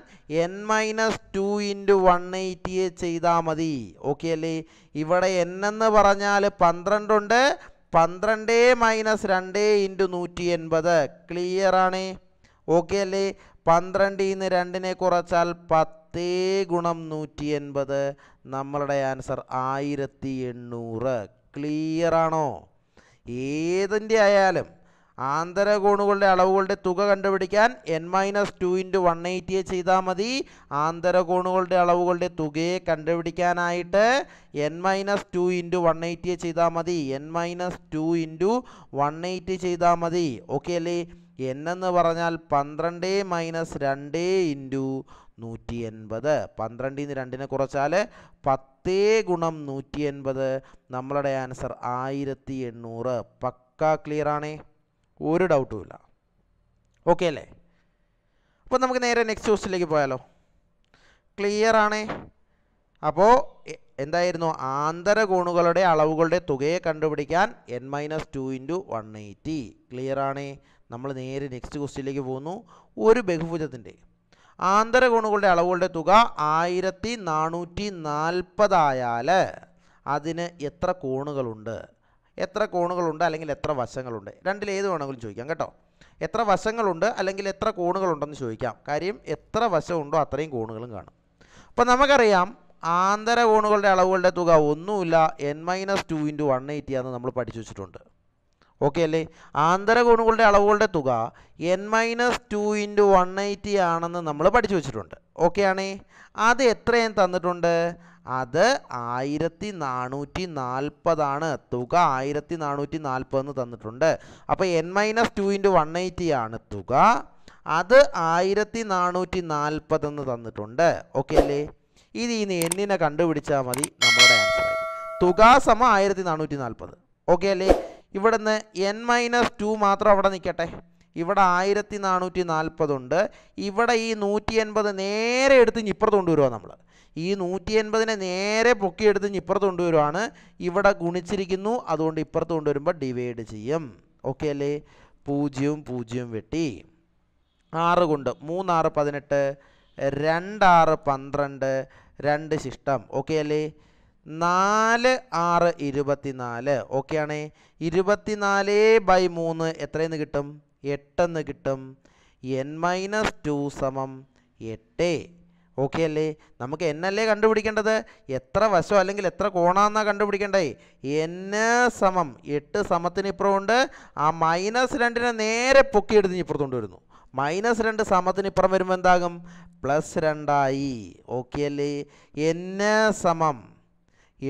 N minus two into one എയ്റ്റിയെ ചെയ്താൽ മതി ഓക്കെ അല്ലേ ഇവിടെ എൻ എന്ന് പറഞ്ഞാൽ പന്ത്രണ്ടുണ്ട് പന്ത്രണ്ട് മൈനസ് രണ്ട് ഇൻറ്റു നൂറ്റി എൺപത് ക്ലിയർ ആണ് ഓക്കെ അല്ലേ പന്ത്രണ്ടിൽ നിന്ന് രണ്ടിനെ കുറച്ചാൽ പത്തേ ഗുണം നൂറ്റി എൺപത് നമ്മളുടെ ആൻസർ ആയിരത്തി എണ്ണൂറ് ക്ലിയർ ആണോ ഏതിൻ്റെ ആയാലും ആന്തരകോണുകളുടെ അളവുകളുടെ തുക കണ്ടുപിടിക്കാൻ N minus two into one എയ്റ്റിയെ ചെയ്താൽ മതി ആന്തരകോണുകളുടെ അളവുകളുടെ തുകയെ കണ്ടുപിടിക്കാനായിട്ട് N minus two into one എയ്റ്റിയെ ചെയ്താൽ മതി N minus two into one eighty ചെയ്താൽ മതി ഓക്കെ അല്ലേ എൻ എന്ന് പറഞ്ഞാൽ പന്ത്രണ്ട് മൈനസ് രണ്ട് ഇൻറ്റു നൂറ്റി എൺപത് പന്ത്രണ്ടിൽ നിന്ന് രണ്ടിനെ കുറച്ചാൽ പത്തേ ഗുണം നൂറ്റി എൺപത് നമ്മളുടെ ആൻസർ ആയിരത്തി എണ്ണൂറ് പക്കാ ക്ലിയർ ആണേ ഒരു ഡൗട്ടുമില്ല ഓക്കെ അല്ലേ അപ്പോൾ നമുക്ക് നേരെ നെക്സ്റ്റ് ക്വസ്റ്റിലേക്ക് പോയാലോ ക്ലിയർ ആണേ അപ്പോൾ എന്തായിരുന്നു ആന്തരകോണുകളുടെ അളവുകളുടെ തുകയെ കണ്ടുപിടിക്കാൻ N minus two into one eighty clear ആണേ നമ്മൾ നേരെ നെക്സ്റ്റ് ക്വസ്റ്റിലേക്ക് പോകുന്നു ഒരു ബഹുഭുജത്തിൻ്റെ ആന്തരകോണുകളുടെ അളവുകളുടെ തുക ആയിരത്തി നാനൂറ്റി നാൽപ്പതായാൽ അതിന് എത്ര കോണുകളുണ്ട് എത്ര കോണുകളുണ്ട് അല്ലെങ്കിൽ എത്ര വശങ്ങളുണ്ട് രണ്ടിൽ ഏത് വേണമെങ്കിലും ചോദിക്കാം കേട്ടോ എത്ര വശങ്ങളുണ്ട് അല്ലെങ്കിൽ എത്ര കോണുകളുണ്ടെന്ന് ചോദിക്കാം കാര്യം എത്ര വശമുണ്ടോ അത്രയും കോണുകളും കാണും അപ്പോൾ നമുക്കറിയാം ആന്തരകോണുകളുടെ അളവുകളുടെ തുക ഒന്നുമില്ല N minus two into one eighty ആണെന്ന് നമ്മൾ പഠിച്ചു വെച്ചിട്ടുണ്ട് ഓക്കെ അല്ലേ ആന്തരകോണുകളുടെ അളവുകളുടെ തുക N minus two into one eighty ആണെന്ന് നമ്മൾ പഠിച്ചു വെച്ചിട്ടുണ്ട് ഓക്കെ ആണേ അത് എത്രയും തന്നിട്ടുണ്ട് അത് ആയിരത്തി നാനൂറ്റി നാൽപ്പതാണ് തുക ആയിരത്തി നാനൂറ്റി നാൽപ്പത് എന്ന് തന്നിട്ടുണ്ട് അപ്പോൾ N minus two into one eighty ആണ് തുക അത് ആയിരത്തി നാനൂറ്റി നാൽപ്പത് എന്ന് തന്നിട്ടുണ്ട് ഓക്കെ അല്ലേ ഇത് ഇനി എന്നിനെ കണ്ടുപിടിച്ചാൽ മതി നമ്മുടെ ആൻസർ തുക സമ ആയിരത്തി നാനൂറ്റി നാൽപ്പത് ഓക്കെ അല്ലേ ഇവിടെ നിന്ന് എൻ മൈനസ് ടു മാത്രം അവിടെ നിൽക്കട്ടെ ഇവിടെ ആയിരത്തി നാനൂറ്റി നാൽപ്പതുണ്ട് ഇവിടെ ഈ നൂറ്റി എൺപത് നേരെ എടുത്ത് ഇപ്പുറത്ത് കൊണ്ടുവരുമോ നമ്മൾ ഈ നൂറ്റി എൺപതിനെ നേരെ പൊക്കിയെടുത്ത് ഇപ്പുറത്ത് കൊണ്ടുവരുവാണ് ഇവിടെ ഗുണിച്ചിരിക്കുന്നു അതുകൊണ്ട് ഇപ്പുറത്ത് കൊണ്ടുവരുമ്പോൾ ഡിവൈഡ് ചെയ്യും ഓക്കെ അല്ലേ പൂജ്യവും പൂജ്യവും വെട്ടി ആറ് കൊണ്ട് മൂന്നാറ് പതിനെട്ട് രണ്ടാറ് പന്ത്രണ്ട് രണ്ട് ശിഷ്ടം ഓക്കെ അല്ലേ നാല് ആറ് ഇരുപത്തിനാല് ഓക്കെയാണേ ഇരുപത്തിനാല് ബൈ മൂന്ന് എത്രയെന്ന് കിട്ടും എട്ടെന്ന് കിട്ടും എൻ മൈനസ് ടു സമം എട്ട് ഓക്കെ അല്ലേ നമുക്ക് എന്നല്ലേ കണ്ടുപിടിക്കേണ്ടത് എത്ര വശം അല്ലെങ്കിൽ എത്ര കോണാന്നാണ് കണ്ടുപിടിക്കേണ്ടത് എന്ന് സമം എട്ട് സമത്തിന് ഇപ്പുറമുണ്ട് ആ മൈനസ് രണ്ടിനെ നേരെ പൊക്കിയെടുത്ത് ഇപ്പുറത്ത് വരുന്നു മൈനസ് രണ്ട് സമത്തിന് ഇപ്പുറം വരുമ്പോൾ എന്താകും പ്ലസ് രണ്ടായി ഓക്കെ അല്ലേ എന്ന് സമം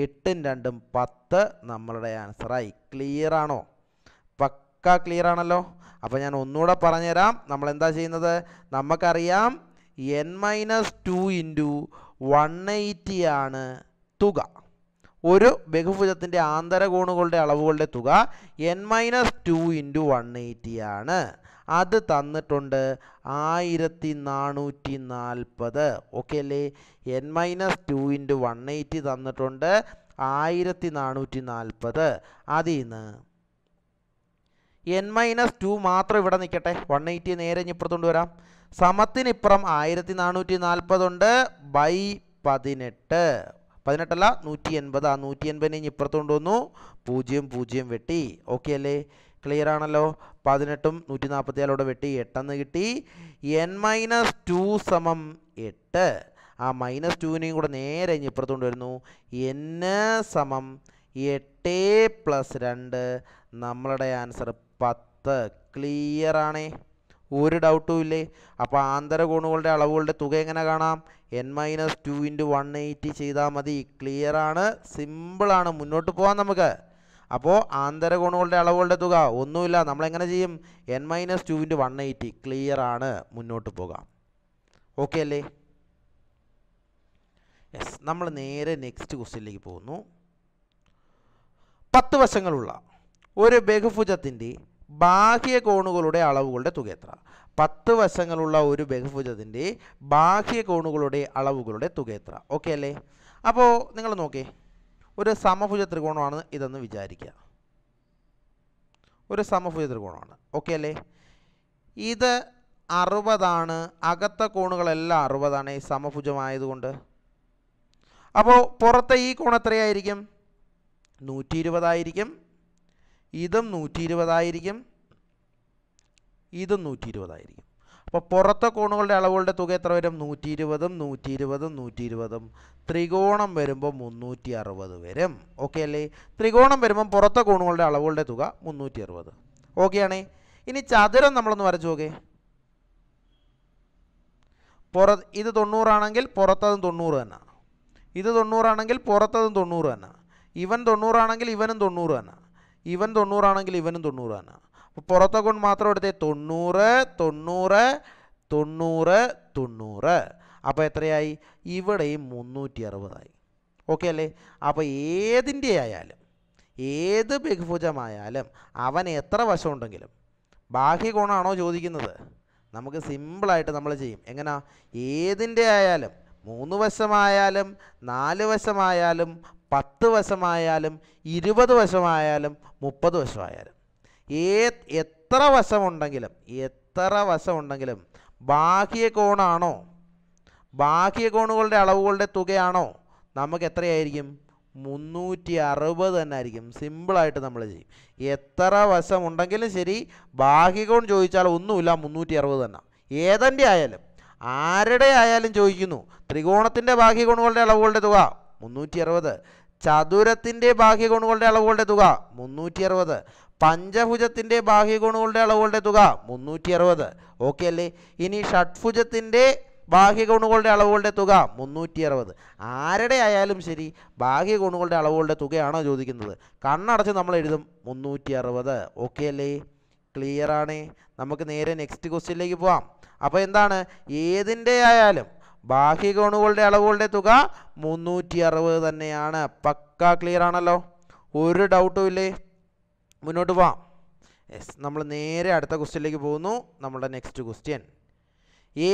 എട്ടും രണ്ടും പത്ത് നമ്മളുടെ ആൻസറായി ക്ലിയർ ആണോ പക്ക ക്ലിയർ ആണല്ലോ അപ്പോൾ ഞാൻ ഒന്നുകൂടെ പറഞ്ഞുതരാം നമ്മൾ എന്താ ചെയ്യുന്നത് നമുക്കറിയാം N minus two into one എയ്റ്റിയാണ് തുക ഒരു ബഹുഭുജത്തിൻ്റെ ആന്തരകോണുകളുടെ അളവുകളുടെ തുക N minus two into one എയ്റ്റിയാണ് അത് തന്നിട്ടുണ്ട് ആയിരത്തി നാനൂറ്റി നാൽപ്പത് ഓക്കെ അല്ലേ N minus two into one eighty തന്നിട്ടുണ്ട് ആയിരത്തി നാനൂറ്റി നാൽപ്പത് അതിൽ നിന്ന് എൻ മൈനസ് ടു മാത്രം ഇവിടെ നിൽക്കട്ടെ വൺ എയ്റ്റി നേരെ ഇപ്പുറത്തോണ്ട് വരാം സമത്തിനിപ്പുറം ആയിരത്തി നാനൂറ്റി നാൽപ്പതുണ്ട് ബൈ പതിനെട്ട് പതിനെട്ടല്ല നൂറ്റി എൺപത് ആ നൂറ്റി എൺപതിനെ ഇനി ഇപ്പുറത്ത് കൊണ്ടുവന്നു പൂജ്യം പൂജ്യം വെട്ടി ഓക്കെ അല്ലേ ക്ലിയർ ആണല്ലോ പതിനെട്ടും നൂറ്റി നാൽപ്പത്തിയാലോടെ വെട്ടി എട്ടെന്ന് കിട്ടി എൻ മൈനസ് ടു സമം എട്ട് ആ മൈനസ് ടുവിനെയും കൂടെ നേരെ ഇനി ഇപ്പുറത്ത് കൊണ്ടുവരുന്നു എൻ സമം എട്ട് പ്ലസ് രണ്ട് നമ്മളുടെ ആൻസർ പത്ത് ക്ലിയർ ആണേ ഒരു ഡൗട്ടും ഇല്ലേ അപ്പോൾ ആന്തരകോണുകളുടെ അളവുകളുടെ തുക എങ്ങനെ കാണാം N minus two into one eighty ചെയ്താൽ മതി ആണ് സിമ്പിളാണ് മുന്നോട്ട് പോകാം നമുക്ക് അപ്പോൾ ആന്തരകോണുകളുടെ അളവുകളുടെ തുക ഒന്നുമില്ല നമ്മളെങ്ങനെ ചെയ്യും N minus two into one eighty ആണ് മുന്നോട്ട് പോകാം ഓക്കെ അല്ലേ യെസ് നമ്മൾ നേരെ നെക്സ്റ്റ് ക്വസ്റ്റ്യനിലേക്ക് പോകുന്നു പത്ത് വശങ്ങളുള്ള ഒരു ബഹുഭുജത്തിൻ്റെ കോണുകളുടെ അളവുകളുടെ തുക എത്ര പത്ത് വശങ്ങളുള്ള ഒരു ബഹുഭുജത്തിൻ്റെ കോണുകളുടെ അളവുകളുടെ തുക എത്ര ഓക്കെ അല്ലേ അപ്പോൾ നിങ്ങൾ നോക്കേ ഒരു സമഭുജ ത്രികോണമാണ് ഇതെന്ന് വിചാരിക്കുക ഒരു സമഭുജ ത്രികോണമാണ് ഓക്കെ അല്ലേ ഇത് അറുപതാണ് അകത്ത കോണുകളെല്ലാം അറുപതാണ് ഈ സമഭുജമായതുകൊണ്ട് അപ്പോൾ പുറത്തെ ഈ കോൺ എത്രയായിരിക്കും നൂറ്റി ഇരുപതായിരിക്കും ഇതും നൂറ്റി ഇരുപതായിരിക്കും ഇതും നൂറ്റി ഇരുപതായിരിക്കും അപ്പോൾ പുറത്തെ കോണുകളുടെ അളവുകളുടെ തുക എത്ര വരും നൂറ്റി ഇരുപതും നൂറ്റി ഇരുപതും നൂറ്റി ഇരുപതും ത്രികോണം വരുമ്പോൾ മുന്നൂറ്റി അറുപത് വരും ഓക്കെ അല്ലേ ത്രികോണം വരുമ്പം പുറത്തെ കോണുകളുടെ അളവുകളുടെ തുക മുന്നൂറ്റി അറുപത് ഓക്കെയാണേ ഇനി ചതുരം നമ്മളൊന്ന് വരച്ചു നോക്കേ പുറ ഇത് തൊണ്ണൂറാണെങ്കിൽ പുറത്തതും തൊണ്ണൂറ് തന്നെ ഇത് തൊണ്ണൂറാണെങ്കിൽ പുറത്തതും തൊണ്ണൂറ് തന്നെ ഇവൻ തൊണ്ണൂറാണെങ്കിൽ ഇവനും തൊണ്ണൂറ് തന്നെ ഇവൻ തൊണ്ണൂറാണെങ്കിൽ ഇവനും തൊണ്ണൂറാണ് അപ്പോൾ പുറത്തെ കൊണ്ട് മാത്രം എടുത്തേ തൊണ്ണൂറ് തൊണ്ണൂറ് തൊണ്ണൂറ് തൊണ്ണൂറ് അപ്പോൾ എത്രയായി ഇവിടെയും മുന്നൂറ്റി അറുപതായി ഓക്കെ അല്ലേ അപ്പോൾ ഏതിൻ്റെ ആയാലും ഏത് ബഹുഭുജമായാലും അവൻ എത്ര വശമുണ്ടെങ്കിലും ബാഹ്യകോണാണോ ചോദിക്കുന്നത് നമുക്ക് സിമ്പിളായിട്ട് നമ്മൾ ചെയ്യും എങ്ങനെ ഏതിൻ്റെ ആയാലും മൂന്ന് വശമായാലും നാല് വശമായാലും പത്ത് വശമായാലും ഇരുപത് വശമായാലും മുപ്പത് വശമായാലും ഏ എത്ര വശമുണ്ടെങ്കിലും എത്ര വശമുണ്ടെങ്കിലും ബാഹ്യ കോണാണോ ബാഹ്യ കോണുകളുടെ അളവുകളുടെ തുകയാണോ നമുക്ക് എത്രയായിരിക്കും മുന്നൂറ്റി അറുപത് തന്നെ ആയിരിക്കും സിമ്പിളായിട്ട് നമ്മൾ ചെയ്യും എത്ര വശമുണ്ടെങ്കിലും ശരി ബാഹ്യകോൺ ചോദിച്ചാൽ ഒന്നുമില്ല മുന്നൂറ്റി അറുപത് തന്നെ ഏതൻ്റെ ആയാലും ആരുടെ ആയാലും ചോദിക്കുന്നു ത്രികോണത്തിൻ്റെ കോണുകളുടെ അളവുകളുടെ തുക മുന്നൂറ്റി അറുപത് ചതുരത്തിൻ്റെ ബാഹ്യകോണുകളുടെ അളവുകളുടെ തുക മുന്നൂറ്റി അറുപത് പഞ്ചഭുജത്തിൻ്റെ ബാഹ്യകോണുകളുടെ അളവുകളുടെ തുക മുന്നൂറ്റി അറുപത് ഓക്കെ അല്ലേ ഇനി ഷഡ്ഭുജത്തിൻ്റെ ബാഹ്യകോണുകളുടെ അളവുകളുടെ തുക മുന്നൂറ്റി അറുപത് ആരുടെ ആയാലും ശരി ബാഹ്യകോണുകളുടെ അളവുകളുടെ തുകയാണോ ചോദിക്കുന്നത് കണ്ണടച്ച് നമ്മൾ എഴുതും മുന്നൂറ്റി അറുപത് ഓക്കെ അല്ലേ ക്ലിയർ നമുക്ക് നേരെ നെക്സ്റ്റ് ക്വസ്റ്റ്യനിലേക്ക് പോവാം അപ്പോൾ എന്താണ് ഏതിൻ്റെ ആയാലും ബാഹ്യകോണുകളുടെ അളവുകളുടെ തുക മുന്നൂറ്റി അറുപത് തന്നെയാണ് പക്ക ക്ലിയർ ആണല്ലോ ഒരു ഡൗട്ടും ഇല്ലേ മുന്നോട്ട് പോവാം യെസ് നമ്മൾ നേരെ അടുത്ത ക്വസ്റ്റ്യനിലേക്ക് പോകുന്നു നമ്മുടെ നെക്സ്റ്റ് ക്വസ്റ്റ്യൻ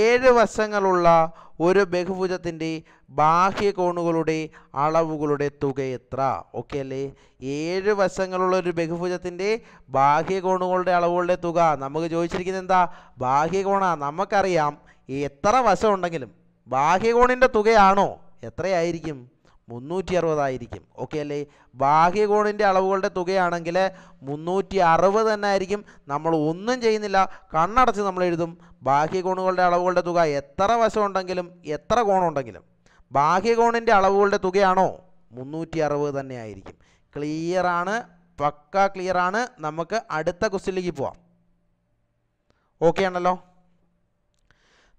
ഏഴ് വശങ്ങളുള്ള ഒരു ബഹുഭുജത്തിൻ്റെ ബാഹ്യകോണുകളുടെ അളവുകളുടെ തുക എത്ര ഓക്കെ അല്ലേ ഏഴ് വശങ്ങളുള്ള ഒരു ബഹുഭുജത്തിൻ്റെ ബാഹ്യകോണുകളുടെ അളവുകളുടെ തുക നമുക്ക് ചോദിച്ചിരിക്കുന്നത് എന്താ ബാഹ്യകോണ നമുക്കറിയാം എത്ര വശം ഉണ്ടെങ്കിലും ബാഹ്യകോണിൻ്റെ തുകയാണോ എത്രയായിരിക്കും മുന്നൂറ്റി അറുപതായിരിക്കും ഓക്കെ അല്ലേ ബാഹ്യകോണിൻ്റെ അളവുകളുടെ തുകയാണെങ്കിൽ മുന്നൂറ്റി അറുപത് തന്നെ ആയിരിക്കും നമ്മൾ ഒന്നും ചെയ്യുന്നില്ല കണ്ണടച്ച് നമ്മൾ എഴുതും ബാഹ്യകോണുകളുടെ അളവുകളുടെ തുക എത്ര വശമുണ്ടെങ്കിലും എത്ര കോണുണ്ടെങ്കിലും ബാഹ്യകോണിൻ്റെ അളവുകളുടെ തുകയാണോ മുന്നൂറ്റി അറുപത് തന്നെ ആയിരിക്കും ക്ലിയറാണ് പക്ക ക്ലിയറാണ് നമുക്ക് അടുത്ത ക്വസ്റ്റിലേക്ക് പോവാം ഓക്കെ ആണല്ലോ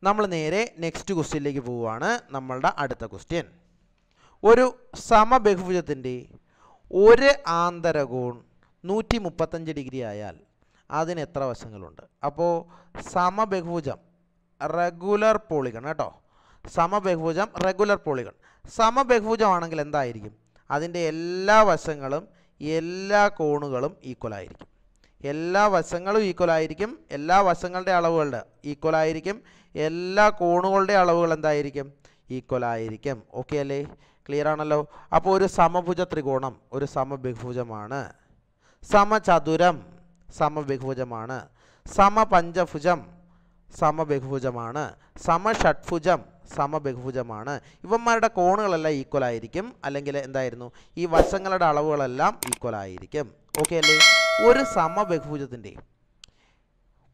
നമ്മൾ നേരെ നെക്സ്റ്റ് ക്വസ്റ്റ്യനിലേക്ക് പോവുകയാണ് നമ്മളുടെ അടുത്ത ക്വസ്റ്റ്യൻ ഒരു സമബഹുഭുജത്തിൻ്റെ ഒരു ആന്തരകോൺ നൂറ്റി മുപ്പത്തഞ്ച് ഡിഗ്രി ആയാൽ അതിന് എത്ര വശങ്ങളുണ്ട് അപ്പോൾ സമബഹുഭുജം റെഗുലർ പോളിഗൺ കേട്ടോ സമബഹുഭുജം റെഗുലർ പോളിഗൺ സമബഹുഭുജമാണെങ്കിൽ എന്തായിരിക്കും അതിൻ്റെ എല്ലാ വശങ്ങളും എല്ലാ കോണുകളും ഈക്വൽ ആയിരിക്കും എല്ലാ വശങ്ങളും ഈക്വൽ ആയിരിക്കും എല്ലാ വശങ്ങളുടെ അളവുകളുടെ ഈക്വൽ ആയിരിക്കും എല്ലാ കോണുകളുടെ അളവുകൾ എന്തായിരിക്കും ഈക്വൽ ആയിരിക്കും ഓക്കെ അല്ലേ ക്ലിയർ ആണല്ലോ അപ്പോൾ ഒരു സമഭുജ ത്രികോണം ഒരു സമബഹുഭുജമാണ് സമചതുരം സമബഹുഭുജമാണ് സമപഞ്ചഭുജം സമബഹുഭുജമാണ് സമഷഡ്ഭുജം സമബഹുഭുജമാണ് ഇവന്മാരുടെ കോണുകളെല്ലാം ഈക്വൽ ആയിരിക്കും അല്ലെങ്കിൽ എന്തായിരുന്നു ഈ വശങ്ങളുടെ അളവുകളെല്ലാം ഈക്വൽ ആയിരിക്കും ഓക്കെ അല്ലേ ഒരു സമബഹുജത്തിൻ്റെ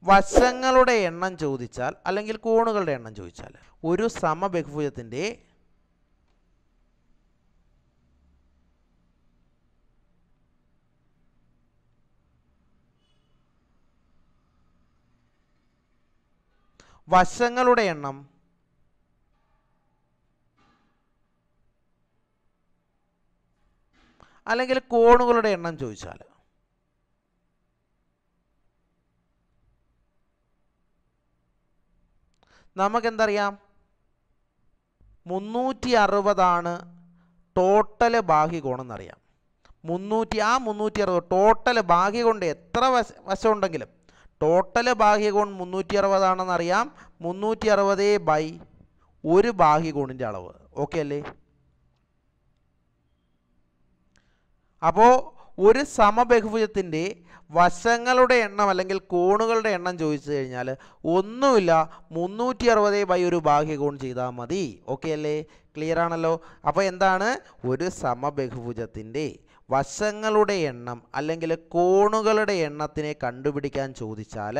വശങ്ങളുടെ എണ്ണം ചോദിച്ചാൽ അല്ലെങ്കിൽ കോണുകളുടെ എണ്ണം ചോദിച്ചാൽ ഒരു സമബഹുജത്തിൻ്റെ വശങ്ങളുടെ എണ്ണം അല്ലെങ്കിൽ കോണുകളുടെ എണ്ണം ചോദിച്ചാൽ നമുക്കെന്തറിയാം മുന്നൂറ്റി അറുപതാണ് ടോട്ടൽ ബാഹ്യകോണം എന്നറിയാം മുന്നൂറ്റി ആ മുന്നൂറ്റി അറുപത് ടോട്ടൽ ബാഹ്യകൊണ്ട് എത്ര വശ വശമുണ്ടെങ്കിലും ടോട്ടൽ ബാഹ്യകോൺ മുന്നൂറ്റി അറുപതാണെന്നറിയാം മുന്നൂറ്റി അറുപത് ബൈ ഒരു ബാഹ്യകോണിൻ്റെ അളവ് ഓക്കെ അല്ലേ അപ്പോൾ ഒരു സമബഹുഭുജത്തിൻ്റെ വശങ്ങളുടെ എണ്ണം അല്ലെങ്കിൽ കോണുകളുടെ എണ്ണം ചോദിച്ചു കഴിഞ്ഞാൽ ഒന്നുമില്ല മുന്നൂറ്റി അറുപത് ബൈ ഒരു ഭാഗ്യകോൺ ചെയ്താൽ മതി ഓക്കെ അല്ലേ ക്ലിയർ ആണല്ലോ അപ്പോൾ എന്താണ് ഒരു സമബഹുഭുജത്തിൻ്റെ വശങ്ങളുടെ എണ്ണം അല്ലെങ്കിൽ കോണുകളുടെ എണ്ണത്തിനെ കണ്ടുപിടിക്കാൻ ചോദിച്ചാൽ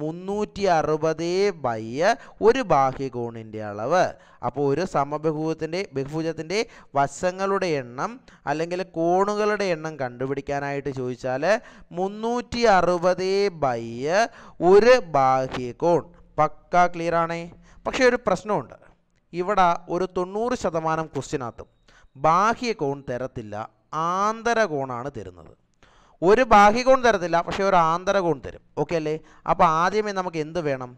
മുന്നൂറ്റി അറുപത് ബൈ ഒരു ബാഹ്യകോണിൻ്റെ അളവ് അപ്പോൾ ഒരു സമബഹുജത്തിൻ്റെ ബഹുഭുജത്തിൻ്റെ വശങ്ങളുടെ എണ്ണം അല്ലെങ്കിൽ കോണുകളുടെ എണ്ണം കണ്ടുപിടിക്കാനായിട്ട് ചോദിച്ചാൽ മുന്നൂറ്റി അറുപത് ബൈ ഒരു ബാഹ്യകോൺ പക്ക ക്ലിയർ ആണേ പക്ഷേ ഒരു പ്രശ്നമുണ്ട് ഇവിടെ ഒരു തൊണ്ണൂറ് ശതമാനം ക്വസ്റ്റ്യനകത്തും ബാഹ്യകോൺ തരത്തില്ല ആന്തരകോണാണ് തരുന്നത് ഒരു ബാഹ്യകോൺ തരത്തില്ല പക്ഷേ ഒരു ആന്തരകോൺ തരും ഓക്കെ അല്ലേ അപ്പോൾ ആദ്യമേ നമുക്ക് എന്ത് വേണം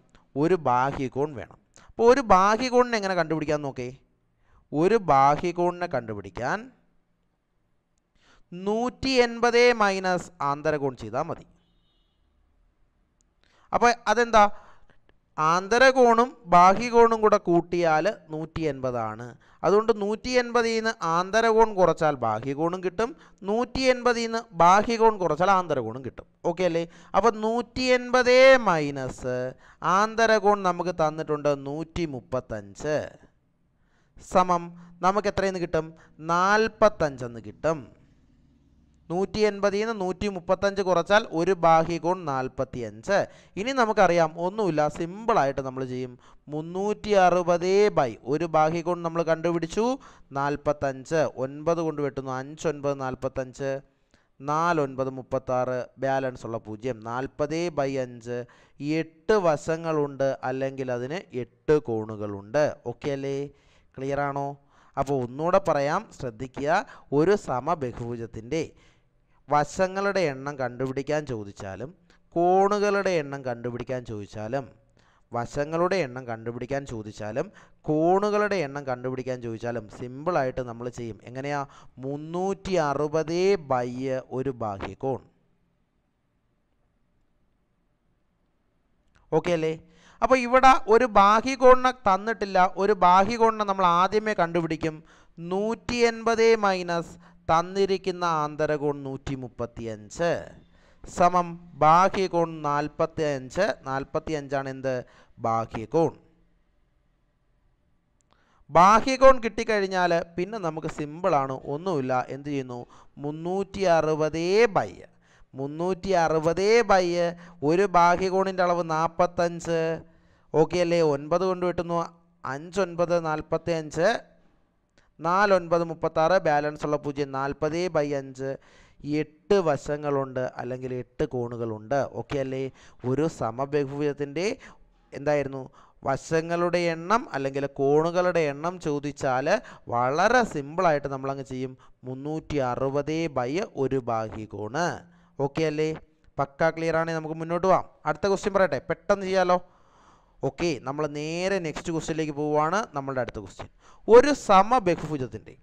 ഒരു ബാഹ്യകോൺ വേണം അപ്പോൾ ഒരു ബാഹ്യകോണിനെ എങ്ങനെ കണ്ടുപിടിക്കാൻ നോക്കേ ഒരു ബാഹ്യകോണിനെ കണ്ടുപിടിക്കാൻ നൂറ്റി എൺപതേ മൈനസ് ആന്തരകോൺ ചെയ്താൽ മതി അപ്പോൾ അതെന്താ ആന്തരകോണും ബാഹ്യകോണും കൂടെ കൂട്ടിയാൽ നൂറ്റി എൺപതാണ് അതുകൊണ്ട് നൂറ്റി എൺപതിൽ നിന്ന് ആന്തരകോൺ കുറച്ചാൽ ബാഹ്യകോണും കിട്ടും നൂറ്റി എൺപതിൽ നിന്ന് ബാഹ്യകോൺ കുറച്ചാൽ ആന്തരകോണും കിട്ടും ഓക്കെ അല്ലേ അപ്പോൾ നൂറ്റി എൺപതേ മൈനസ് ആന്തരകോൺ നമുക്ക് തന്നിട്ടുണ്ട് നൂറ്റി മുപ്പത്തഞ്ച് സമം നമുക്ക് എത്രയെന്ന് കിട്ടും നാൽപ്പത്തഞ്ചെന്ന് കിട്ടും നൂറ്റി എൺപതിൽ നിന്ന് നൂറ്റി മുപ്പത്തഞ്ച് കുറച്ചാൽ ഒരു ബാഹ്യകോൺ നാൽപ്പത്തി അഞ്ച് ഇനി നമുക്കറിയാം ഒന്നുമില്ല സിമ്പിളായിട്ട് നമ്മൾ ചെയ്യും മുന്നൂറ്റി അറുപത് ബൈ ഒരു ബാഹ്യകോൺ നമ്മൾ കണ്ടുപിടിച്ചു നാൽപ്പത്തഞ്ച് ഒൻപത് കൊണ്ട് വെട്ടുന്നു അഞ്ച് ഒൻപത് നാൽപ്പത്തഞ്ച് നാലൊൻപത് മുപ്പത്താറ് ബാലൻസ് ഉള്ള പൂജ്യം നാൽപ്പത് ബൈ അഞ്ച് എട്ട് വശങ്ങളുണ്ട് അല്ലെങ്കിൽ അതിന് എട്ട് കോണുകളുണ്ട് ഓക്കെ അല്ലേ ക്ലിയർ ആണോ അപ്പോൾ ഒന്നുകൂടെ പറയാം ശ്രദ്ധിക്കുക ഒരു സമബഹുഭുജത്തിൻ്റെ വശങ്ങളുടെ എണ്ണം കണ്ടുപിടിക്കാൻ ചോദിച്ചാലും കോണുകളുടെ എണ്ണം കണ്ടുപിടിക്കാൻ ചോദിച്ചാലും വശങ്ങളുടെ എണ്ണം കണ്ടുപിടിക്കാൻ ചോദിച്ചാലും കോണുകളുടെ എണ്ണം കണ്ടുപിടിക്കാൻ ചോദിച്ചാലും സിമ്പിളായിട്ട് നമ്മൾ ചെയ്യും എങ്ങനെയാ മുന്നൂറ്റി അറുപത് ബൈ ഒരു ബാഹ്യകോൺ ഓക്കെ അല്ലേ അപ്പോൾ ഇവിടെ ഒരു ബാഹ്യകോണിനെ തന്നിട്ടില്ല ഒരു ബാഹ്യകോണിനെ നമ്മൾ ആദ്യമേ കണ്ടുപിടിക്കും നൂറ്റി എൺപത് മൈനസ് തന്നിരിക്കുന്ന ആന്തരകോൺ നൂറ്റി മുപ്പത്തിയഞ്ച് സമം ബാഹ്യകോൺ നാൽപ്പത്തി അഞ്ച് നാൽപ്പത്തി അഞ്ചാണ് എന്ത് ബാഹ്യകോൺ ബാഹ്യകോൺ കിട്ടിക്കഴിഞ്ഞാൽ പിന്നെ നമുക്ക് സിമ്പിളാണ് ഒന്നുമില്ല എന്ത് ചെയ്യുന്നു മുന്നൂറ്റി അറുപതേ ബൈ മുന്നൂറ്റി അറുപതേ ബൈ ഒരു ബാഹ്യകോണിൻ്റെ അളവ് നാൽപ്പത്തഞ്ച് ഓക്കെ അല്ലേ ഒൻപത് കൊണ്ട് കിട്ടുന്നു അഞ്ചൊൻപത് നാൽപ്പത്തി അഞ്ച് നാലൊൻപത് മുപ്പത്താറ് ബാലൻസ് ഉള്ള പൂജ്യം നാൽപ്പത് ബൈ അഞ്ച് എട്ട് വശങ്ങളുണ്ട് അല്ലെങ്കിൽ എട്ട് കോണുകളുണ്ട് ഓക്കെ അല്ലേ ഒരു സമബഹുവിധത്തിൻ്റെ എന്തായിരുന്നു വശങ്ങളുടെ എണ്ണം അല്ലെങ്കിൽ കോണുകളുടെ എണ്ണം ചോദിച്ചാൽ വളരെ സിമ്പിളായിട്ട് നമ്മളങ്ങ് ചെയ്യും മുന്നൂറ്റി അറുപത് ബൈ ഒരു കോണ് ഓക്കെ അല്ലേ പക്കാ ക്ലിയർ ആണെങ്കിൽ നമുക്ക് മുന്നോട്ട് പോവാം അടുത്ത ക്വസ്റ്റ്യൻ പറയട്ടെ പെട്ടെന്ന് ചെയ്യാലോ ഓക്കെ നമ്മൾ നേരെ നെക്സ്റ്റ് ക്വസ്റ്റ്യനിലേക്ക് പോവുകയാണ് നമ്മളുടെ അടുത്ത ക്വസ്റ്റ്യൻ ഒരു ബഹുഭുജത്തിൻ്റെ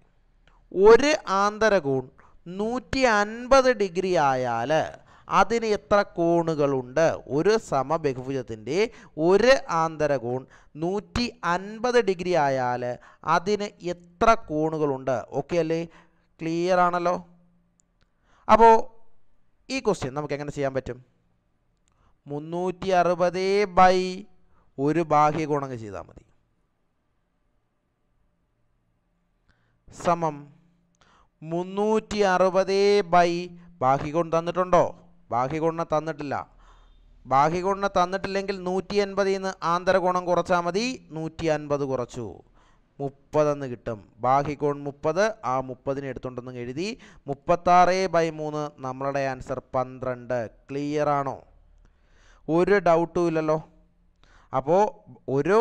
ഒരു ആന്തരകോൺ നൂറ്റി അൻപത് ഡിഗ്രി ആയാൽ അതിന് എത്ര കോണുകളുണ്ട് ഒരു ബഹുഭുജത്തിൻ്റെ ഒരു ആന്തരകോൺ നൂറ്റി അൻപത് ഡിഗ്രി ആയാൽ അതിന് എത്ര കോണുകളുണ്ട് ഓക്കെ അല്ലേ ക്ലിയർ ആണല്ലോ അപ്പോൾ ഈ ക്വസ്റ്റ്യൻ നമുക്ക് എങ്ങനെ ചെയ്യാൻ പറ്റും മുന്നൂറ്റി അറുപത് ബൈ ഒരു ബാഹ്യ ഗുണങ്ങൾ ചെയ്താൽ മതി സമം മുന്നൂറ്റി അറുപത് ബൈ ബാഹ്യ ഗുണം തന്നിട്ടുണ്ടോ ബാഹ്യ ഗുണം തന്നിട്ടില്ല ബാഹ്യ ഗുണം തന്നിട്ടില്ലെങ്കിൽ നൂറ്റി അൻപതിൽ നിന്ന് ഗുണം കുറച്ചാൽ മതി നൂറ്റി അൻപത് കുറച്ചു മുപ്പതെന്ന് കിട്ടും ബാഹ്യ ഗുണം മുപ്പത് ആ മുപ്പതിന് എടുത്തുണ്ടെന്ന് എഴുതി മുപ്പത്താറ് ബൈ മൂന്ന് നമ്മളുടെ ആൻസർ പന്ത്രണ്ട് ക്ലിയർ ആണോ ഒരു ഡൗട്ടും ഇല്ലല്ലോ അപ്പോൾ ഒരു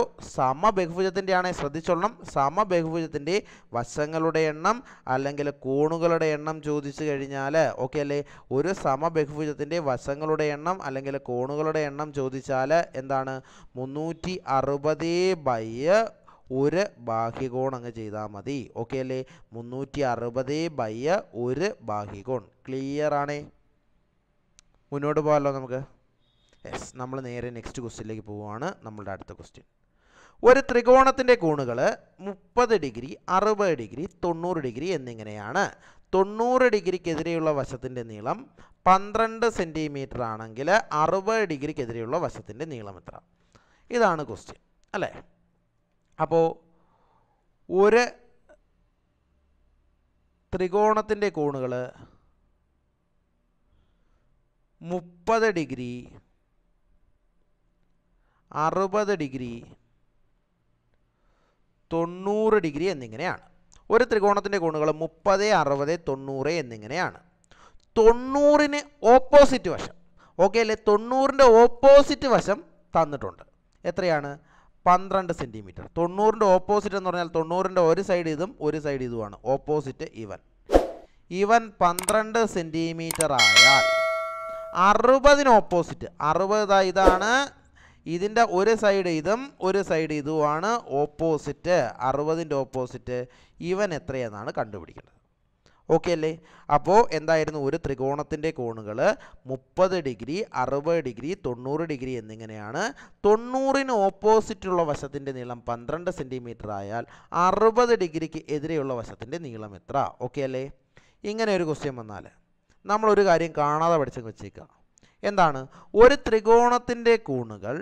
ആണെങ്കിൽ ശ്രദ്ധിച്ചോളണം സമബഹുഭുജത്തിൻ്റെ വശങ്ങളുടെ എണ്ണം അല്ലെങ്കിൽ കോണുകളുടെ എണ്ണം ചോദിച്ചു കഴിഞ്ഞാൽ ഓക്കെ അല്ലേ ഒരു സമബഹുഭുജത്തിൻ്റെ വശങ്ങളുടെ എണ്ണം അല്ലെങ്കിൽ കോണുകളുടെ എണ്ണം ചോദിച്ചാൽ എന്താണ് മുന്നൂറ്റി അറുപത് ബൈ ഒരു ബാഹ്യകോൺ അങ്ങ് ചെയ്താൽ മതി ഓക്കെ അല്ലേ മുന്നൂറ്റി അറുപത് ബൈ ഒരു ബാഹ്യകോൺ ക്ലിയർ ആണേ മുന്നോട്ട് പോകാമല്ലോ നമുക്ക് യെസ് നമ്മൾ നേരെ നെക്സ്റ്റ് ക്വസ്റ്റ്യനിലേക്ക് പോവുകയാണ് നമ്മളുടെ അടുത്ത ക്വസ്റ്റ്യൻ ഒരു ത്രികോണത്തിൻ്റെ കോണുകൾ മുപ്പത് ഡിഗ്രി അറുപത് ഡിഗ്രി തൊണ്ണൂറ് ഡിഗ്രി എന്നിങ്ങനെയാണ് തൊണ്ണൂറ് ഡിഗ്രിക്കെതിരെയുള്ള വശത്തിൻ്റെ നീളം പന്ത്രണ്ട് സെൻറ്റിമീറ്റർ ആണെങ്കിൽ അറുപത് ഡിഗ്രിക്കെതിരെയുള്ള വശത്തിൻ്റെ നീളം എത്ര ഇതാണ് ക്വസ്റ്റ്യൻ അല്ലേ അപ്പോൾ ഒരു ത്രികോണത്തിൻ്റെ കോണുകൾ മുപ്പത് ഡിഗ്രി അറുപത് ഡിഗ്രി തൊണ്ണൂറ് ഡിഗ്രി എന്നിങ്ങനെയാണ് ഒരു ത്രികോണത്തിൻ്റെ കോണുകൾ മുപ്പത് അറുപത് തൊണ്ണൂറ് എന്നിങ്ങനെയാണ് തൊണ്ണൂറിന് ഓപ്പോസിറ്റ് വശം ഓക്കെ അല്ലേ തൊണ്ണൂറിൻ്റെ ഓപ്പോസിറ്റ് വശം തന്നിട്ടുണ്ട് എത്രയാണ് പന്ത്രണ്ട് സെൻറ്റിമീറ്റർ തൊണ്ണൂറിൻ്റെ ഓപ്പോസിറ്റ് എന്ന് പറഞ്ഞാൽ തൊണ്ണൂറിൻ്റെ ഒരു സൈഡ് ഇതും ഒരു സൈഡ് ഇതുമാണ് ഓപ്പോസിറ്റ് ഇവൻ ഇവൻ പന്ത്രണ്ട് സെൻറ്റിമീറ്റർ ആയാൽ അറുപതിന് ഓപ്പോസിറ്റ് അറുപത് ഇതാണ് ഇതിൻ്റെ ഒരു സൈഡ് ഇതും ഒരു സൈഡ് ഇതുമാണ് ഓപ്പോസിറ്റ് അറുപതിൻ്റെ ഓപ്പോസിറ്റ് ഇവൻ എത്രയെന്നാണ് കണ്ടുപിടിക്കുന്നത് ഓക്കെ അല്ലേ അപ്പോൾ എന്തായിരുന്നു ഒരു ത്രികോണത്തിൻ്റെ കോണുകൾ മുപ്പത് ഡിഗ്രി അറുപത് ഡിഗ്രി തൊണ്ണൂറ് ഡിഗ്രി എന്നിങ്ങനെയാണ് തൊണ്ണൂറിന് ഓപ്പോസിറ്റുള്ള വശത്തിൻ്റെ നീളം പന്ത്രണ്ട് സെൻറ്റിമീറ്റർ ആയാൽ അറുപത് ഡിഗ്രിക്ക് എതിരെയുള്ള വശത്തിൻ്റെ നീളം എത്ര ഓക്കെ അല്ലേ ഇങ്ങനെ ഒരു ക്വസ്റ്റ്യൻ വന്നാൽ നമ്മളൊരു കാര്യം കാണാതെ പഠിച്ചെന്ന് വെച്ചേക്കാം എന്താണ് ഒരു ത്രികോണത്തിൻ്റെ കൂണുകൾ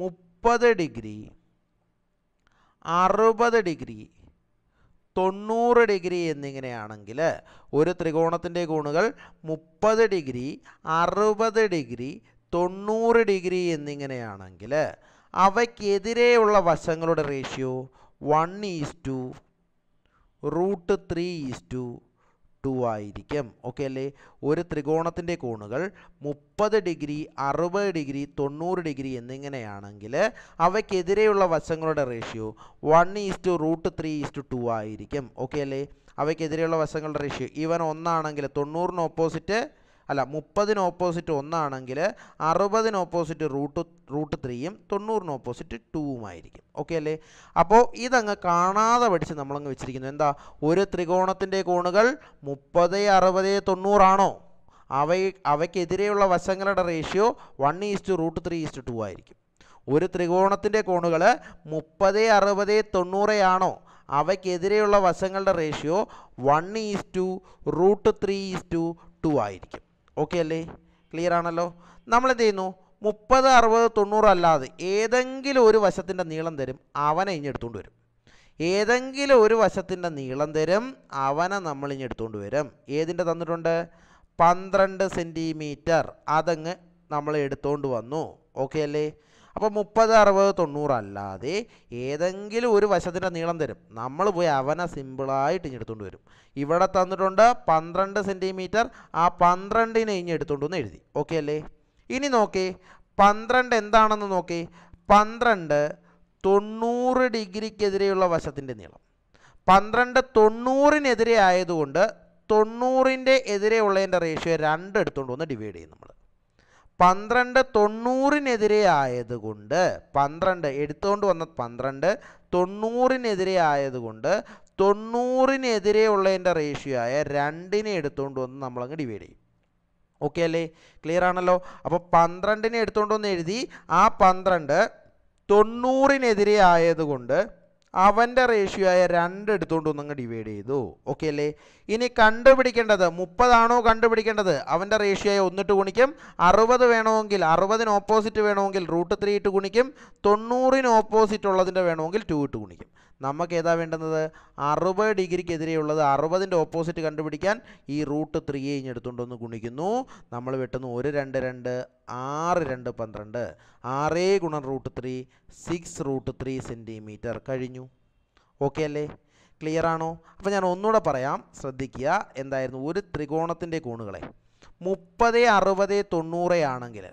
മുപ്പത് ഡിഗ്രി അറുപത് ഡിഗ്രി തൊണ്ണൂറ് ഡിഗ്രി എന്നിങ്ങനെയാണെങ്കിൽ ഒരു ത്രികോണത്തിൻ്റെ കോണുകൾ മുപ്പത് ഡിഗ്രി അറുപത് ഡിഗ്രി തൊണ്ണൂറ് ഡിഗ്രി എന്നിങ്ങനെയാണെങ്കിൽ അവയ്ക്കെതിരെയുള്ള വശങ്ങളുടെ ratio one is to root three is to two ആയിരിക്കും ഓക്കെ അല്ലേ ഒരു ത്രികോണത്തിൻ്റെ കോണുകൾ മുപ്പത് ഡിഗ്രി അറുപത് ഡിഗ്രി തൊണ്ണൂറ് ഡിഗ്രി എന്നിങ്ങനെയാണെങ്കിൽ അവയ്ക്കെതിരെയുള്ള വശങ്ങളുടെ ratio one is to root three is to two ആയിരിക്കും ഓക്കെ അല്ലേ അവയ്ക്കെതിരെയുള്ള വശങ്ങളുടെ റേഷ്യോ ഇവൻ ഒന്നാണെങ്കിൽ തൊണ്ണൂറിന് ഓപ്പോസിറ്റ് അല്ല മുപ്പതിന് ഓപ്പോസിറ്റ് ഒന്നാണെങ്കിൽ അറുപതിന് ഓപ്പോസിറ്റ് റൂട്ട് റൂട്ട് ത്രീയും തൊണ്ണൂറിന് ഓപ്പോസിറ്റ് ടൂവും ആയിരിക്കും ഓക്കെ അല്ലേ അപ്പോൾ ഇതങ്ങ് കാണാതെ പഠിച്ച് നമ്മളങ്ങ് വെച്ചിരിക്കുന്നു എന്താ ഒരു ത്രികോണത്തിൻ്റെ കോണുകൾ മുപ്പത് അറുപത് തൊണ്ണൂറാണോ അവ അവയ്ക്കെതിരെയുള്ള വശങ്ങളുടെ ratio one is to root three is to two ആയിരിക്കും ഒരു ത്രികോണത്തിൻ്റെ കോണുകൾ മുപ്പത് അറുപത് തൊണ്ണൂറ് ആണോ അവയ്ക്കെതിരെയുള്ള വശങ്ങളുടെ ratio one is to root three is to two ആയിരിക്കും ഓക്കെ അല്ലേ ക്ലിയർ ആണല്ലോ നമ്മൾ എന്ത് ചെയ്യുന്നു മുപ്പത് അറുപത് തൊണ്ണൂറ് അല്ലാതെ ഏതെങ്കിലും ഒരു വശത്തിൻ്റെ നീളം തരും അവനെ ഇനി എടുത്തുകൊണ്ട് വരും ഏതെങ്കിലും ഒരു വശത്തിൻ്റെ നീളം തരും അവനെ നമ്മൾ ഇനി എടുത്തുകൊണ്ട് വരും ഏതിൻ്റെ തന്നിട്ടുണ്ട് പന്ത്രണ്ട് സെൻറ്റിമീറ്റർ അതങ്ങ് നമ്മൾ എടുത്തുകൊണ്ട് വന്നു ഓക്കെ അല്ലേ അപ്പോൾ മുപ്പത് അറുപത് തൊണ്ണൂറ് അല്ലാതെ ഏതെങ്കിലും ഒരു വശത്തിൻ്റെ നീളം തരും നമ്മൾ പോയി അവനെ സിമ്പിളായിട്ട് ഇനി എടുത്തുകൊണ്ട് വരും ഇവിടെ തന്നിട്ടുണ്ട് പന്ത്രണ്ട് സെൻറ്റിമീറ്റർ ആ പന്ത്രണ്ടിനെ ഇനി എടുത്തുകൊണ്ട് വന്ന് എഴുതി ഓക്കെ അല്ലേ ഇനി നോക്കേ പന്ത്രണ്ട് എന്താണെന്ന് നോക്കേ പന്ത്രണ്ട് തൊണ്ണൂറ് ഡിഗ്രിക്കെതിരെയുള്ള വശത്തിൻ്റെ നീളം പന്ത്രണ്ട് തൊണ്ണൂറിനെതിരെ ആയതുകൊണ്ട് തൊണ്ണൂറിൻ്റെ എതിരെയുള്ളതിൻ്റെ റേഷ്യോ രണ്ട് എടുത്തുകൊണ്ട് വന്ന് ഡിവൈഡ് ചെയ്യും നമ്മൾ പന്ത്രണ്ട് തൊണ്ണൂറിനെതിരെ ആയതുകൊണ്ട് പന്ത്രണ്ട് എടുത്തുകൊണ്ട് വന്ന പന്ത്രണ്ട് തൊണ്ണൂറിനെതിരെ ആയതുകൊണ്ട് തൊണ്ണൂറിനെതിരെ ഉള്ളതിൻ്റെ റേഷ്യോ ആയ രണ്ടിനെ എടുത്തുകൊണ്ട് വന്ന് നമ്മളങ്ങ് ഡിവൈഡ് ചെയ്യും ഓക്കെ അല്ലേ ക്ലിയർ ആണല്ലോ അപ്പോൾ പന്ത്രണ്ടിനെ എടുത്തുകൊണ്ട് വന്ന് എഴുതി ആ പന്ത്രണ്ട് തൊണ്ണൂറിനെതിരെ ആയതുകൊണ്ട് അവൻ്റെ റേഷ്യോ ആയ രണ്ട് എടുത്തുകൊണ്ട് ഒന്നങ്ങ് ഡിവൈഡ് ചെയ്തു ഓക്കെ അല്ലേ ഇനി കണ്ടുപിടിക്കേണ്ടത് മുപ്പതാണോ കണ്ടുപിടിക്കേണ്ടത് അവൻ്റെ റേഷ്യോ ആയ ഒന്നിട്ട് ഗുണിക്കും അറുപത് വേണമെങ്കിൽ അറുപതിന് ഓപ്പോസിറ്റ് വേണമെങ്കിൽ റൂട്ട് ത്രീ ഇട്ട് ഗുണിക്കും തൊണ്ണൂറിന് ഓപ്പോസിറ്റ് ഉള്ളതിൻ്റെ വേണമെങ്കിൽ ടു ഇട്ട് ഗുണിക്കും നമുക്ക് ഏതാ വേണ്ടുന്നത് അറുപത് ഡിഗ്രിക്കെതിരെയുള്ളത് അറുപതിൻ്റെ ഓപ്പോസിറ്റ് കണ്ടുപിടിക്കാൻ ഈ റൂട്ട് ത്രീ കഴിഞ്ഞ് ഒന്ന് ഗുണിക്കുന്നു നമ്മൾ വെട്ടുന്നു ഒരു രണ്ട് രണ്ട് ആറ് രണ്ട് പന്ത്രണ്ട് ആറേ ഗുണം root three six root three centimetre കഴിഞ്ഞു ഓക്കെ അല്ലേ ക്ലിയർ ആണോ അപ്പം ഞാൻ ഒന്നുകൂടെ പറയാം ശ്രദ്ധിക്കുക എന്തായിരുന്നു ഒരു ത്രികോണത്തിൻ്റെ കോണുകളെ മുപ്പത് അറുപത് തൊണ്ണൂറ് ആണെങ്കിൽ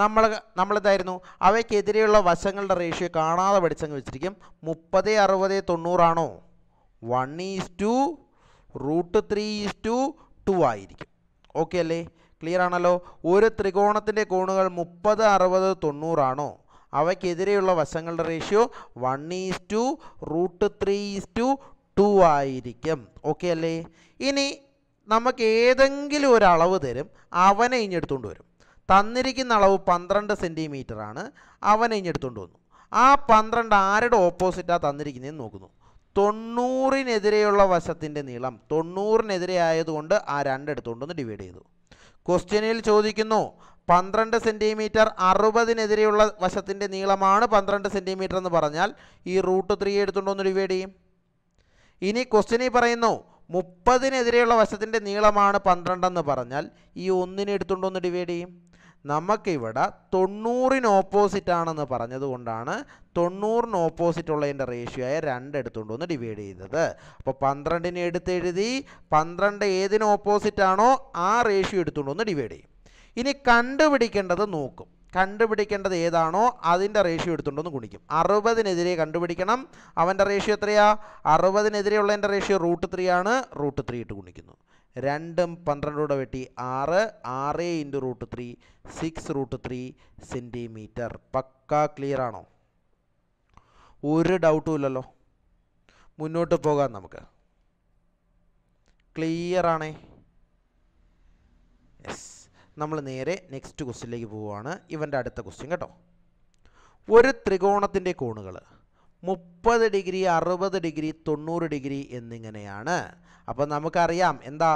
നമ്മൾ നമ്മളിതായിരുന്നു അവയ്ക്കെതിരെയുള്ള വശങ്ങളുടെ റേഷ്യോ കാണാതെ പഠിച്ചങ്ങ് വെച്ചിരിക്കും മുപ്പത് അറുപത് തൊണ്ണൂറാണോ one is to root three is to two ആയിരിക്കും ഓക്കെ അല്ലേ ക്ലിയർ ആണല്ലോ ഒരു ത്രികോണത്തിൻ്റെ കോണുകൾ മുപ്പത് അറുപത് തൊണ്ണൂറാണോ അവയ്ക്കെതിരെയുള്ള വശങ്ങളുടെ ratio one is to root three is to two ആയിരിക്കും ഓക്കെ അല്ലേ ഇനി നമുക്ക് ഏതെങ്കിലും ഒരു അളവ് തരും അവനെ ഇനി എടുത്തുകൊണ്ട് വരും തന്നിരിക്കുന്ന അളവ് പന്ത്രണ്ട് സെൻറ്റിമീറ്റർ ആണ് അവനെ ഇനി എടുത്തുകൊണ്ട് വന്നു ആ പന്ത്രണ്ട് ആരുടെ ഓപ്പോസിറ്റാണ് തന്നിരിക്കുന്നതെന്ന് നോക്കുന്നു തൊണ്ണൂറിനെതിരെയുള്ള വശത്തിൻ്റെ നീളം തൊണ്ണൂറിനെതിരെ ആയതുകൊണ്ട് ആ രണ്ടെടുത്തുകൊണ്ട് ഒന്ന് ഡിവൈഡ് ചെയ്തു ക്വസ്റ്റ്യനിൽ ചോദിക്കുന്നു പന്ത്രണ്ട് സെൻറ്റിമീറ്റർ അറുപതിനെതിരെയുള്ള വശത്തിൻ്റെ നീളമാണ് പന്ത്രണ്ട് സെൻറ്റിമീറ്റർ എന്ന് പറഞ്ഞാൽ ഈ റൂട്ട് ത്രീ എടുത്തുകൊണ്ടൊന്ന് ഡിവൈഡ് ചെയ്യും ഇനി ക്വസ്റ്റ്യനിൽ പറയുന്നു മുപ്പതിനെതിരെയുള്ള വശത്തിൻ്റെ നീളമാണ് പന്ത്രണ്ടെന്ന് പറഞ്ഞാൽ ഈ ഒന്നിനെ എടുത്തുകൊണ്ടൊന്ന് ഡിവൈഡ് ചെയ്യും നമുക്കിവിടെ തൊണ്ണൂറിന് ഓപ്പോസിറ്റ് ആണെന്ന് പറഞ്ഞതുകൊണ്ടാണ് തൊണ്ണൂറിന് ഓപ്പോസിറ്റ് ഉള്ളതിൻ്റെ റേഷ്യോ ആയ രണ്ട് എടുത്തുകൊണ്ട് ഒന്ന് ഡിവൈഡ് ചെയ്തത് അപ്പോൾ പന്ത്രണ്ടിനെ എടുത്തെഴുതി പന്ത്രണ്ട് ഏതിന് ഓപ്പോസിറ്റ് ആണോ ആ റേഷ്യോ എടുത്തുകൊണ്ട് ഒന്ന് ഡിവൈഡ് ചെയ്യും ഇനി കണ്ടുപിടിക്കേണ്ടത് നോക്കും കണ്ടുപിടിക്കേണ്ടത് ഏതാണോ അതിൻ്റെ റേഷ്യോ എടുത്തുകൊണ്ടൊന്ന് ഗുണിക്കും അറുപതിനെതിരെ കണ്ടുപിടിക്കണം അവൻ്റെ റേഷ്യോ എത്രയാ അറുപതിനെതിരെയുള്ളതിൻ്റെ റേഷ്യോ റൂട്ട് ത്രീ ആണ് റൂട്ട് ത്രീ ഇട്ട് ഗുണിക്കുന്നു രണ്ടും പന്ത്രണ്ടൂടെ വെട്ടി ആറ് ആറ് into root three six root three centimetre പക്ക ക്ലിയർ ആണോ ഒരു ഡൗട്ടും ഇല്ലല്ലോ മുന്നോട്ട് പോകാം നമുക്ക് ക്ലിയർ ആണേ യെസ് നമ്മൾ നേരെ നെക്സ്റ്റ് ക്വസ്റ്റ്യനിലേക്ക് പോവുകയാണ് ഇവൻ്റെ അടുത്ത ക്വസ്റ്റ്യൻ കേട്ടോ ഒരു ത്രികോണത്തിൻ്റെ കോണുകൾ മുപ്പത് ഡിഗ്രി അറുപത് ഡിഗ്രി തൊണ്ണൂറ് ഡിഗ്രി എന്നിങ്ങനെയാണ് അപ്പോൾ നമുക്കറിയാം എന്താ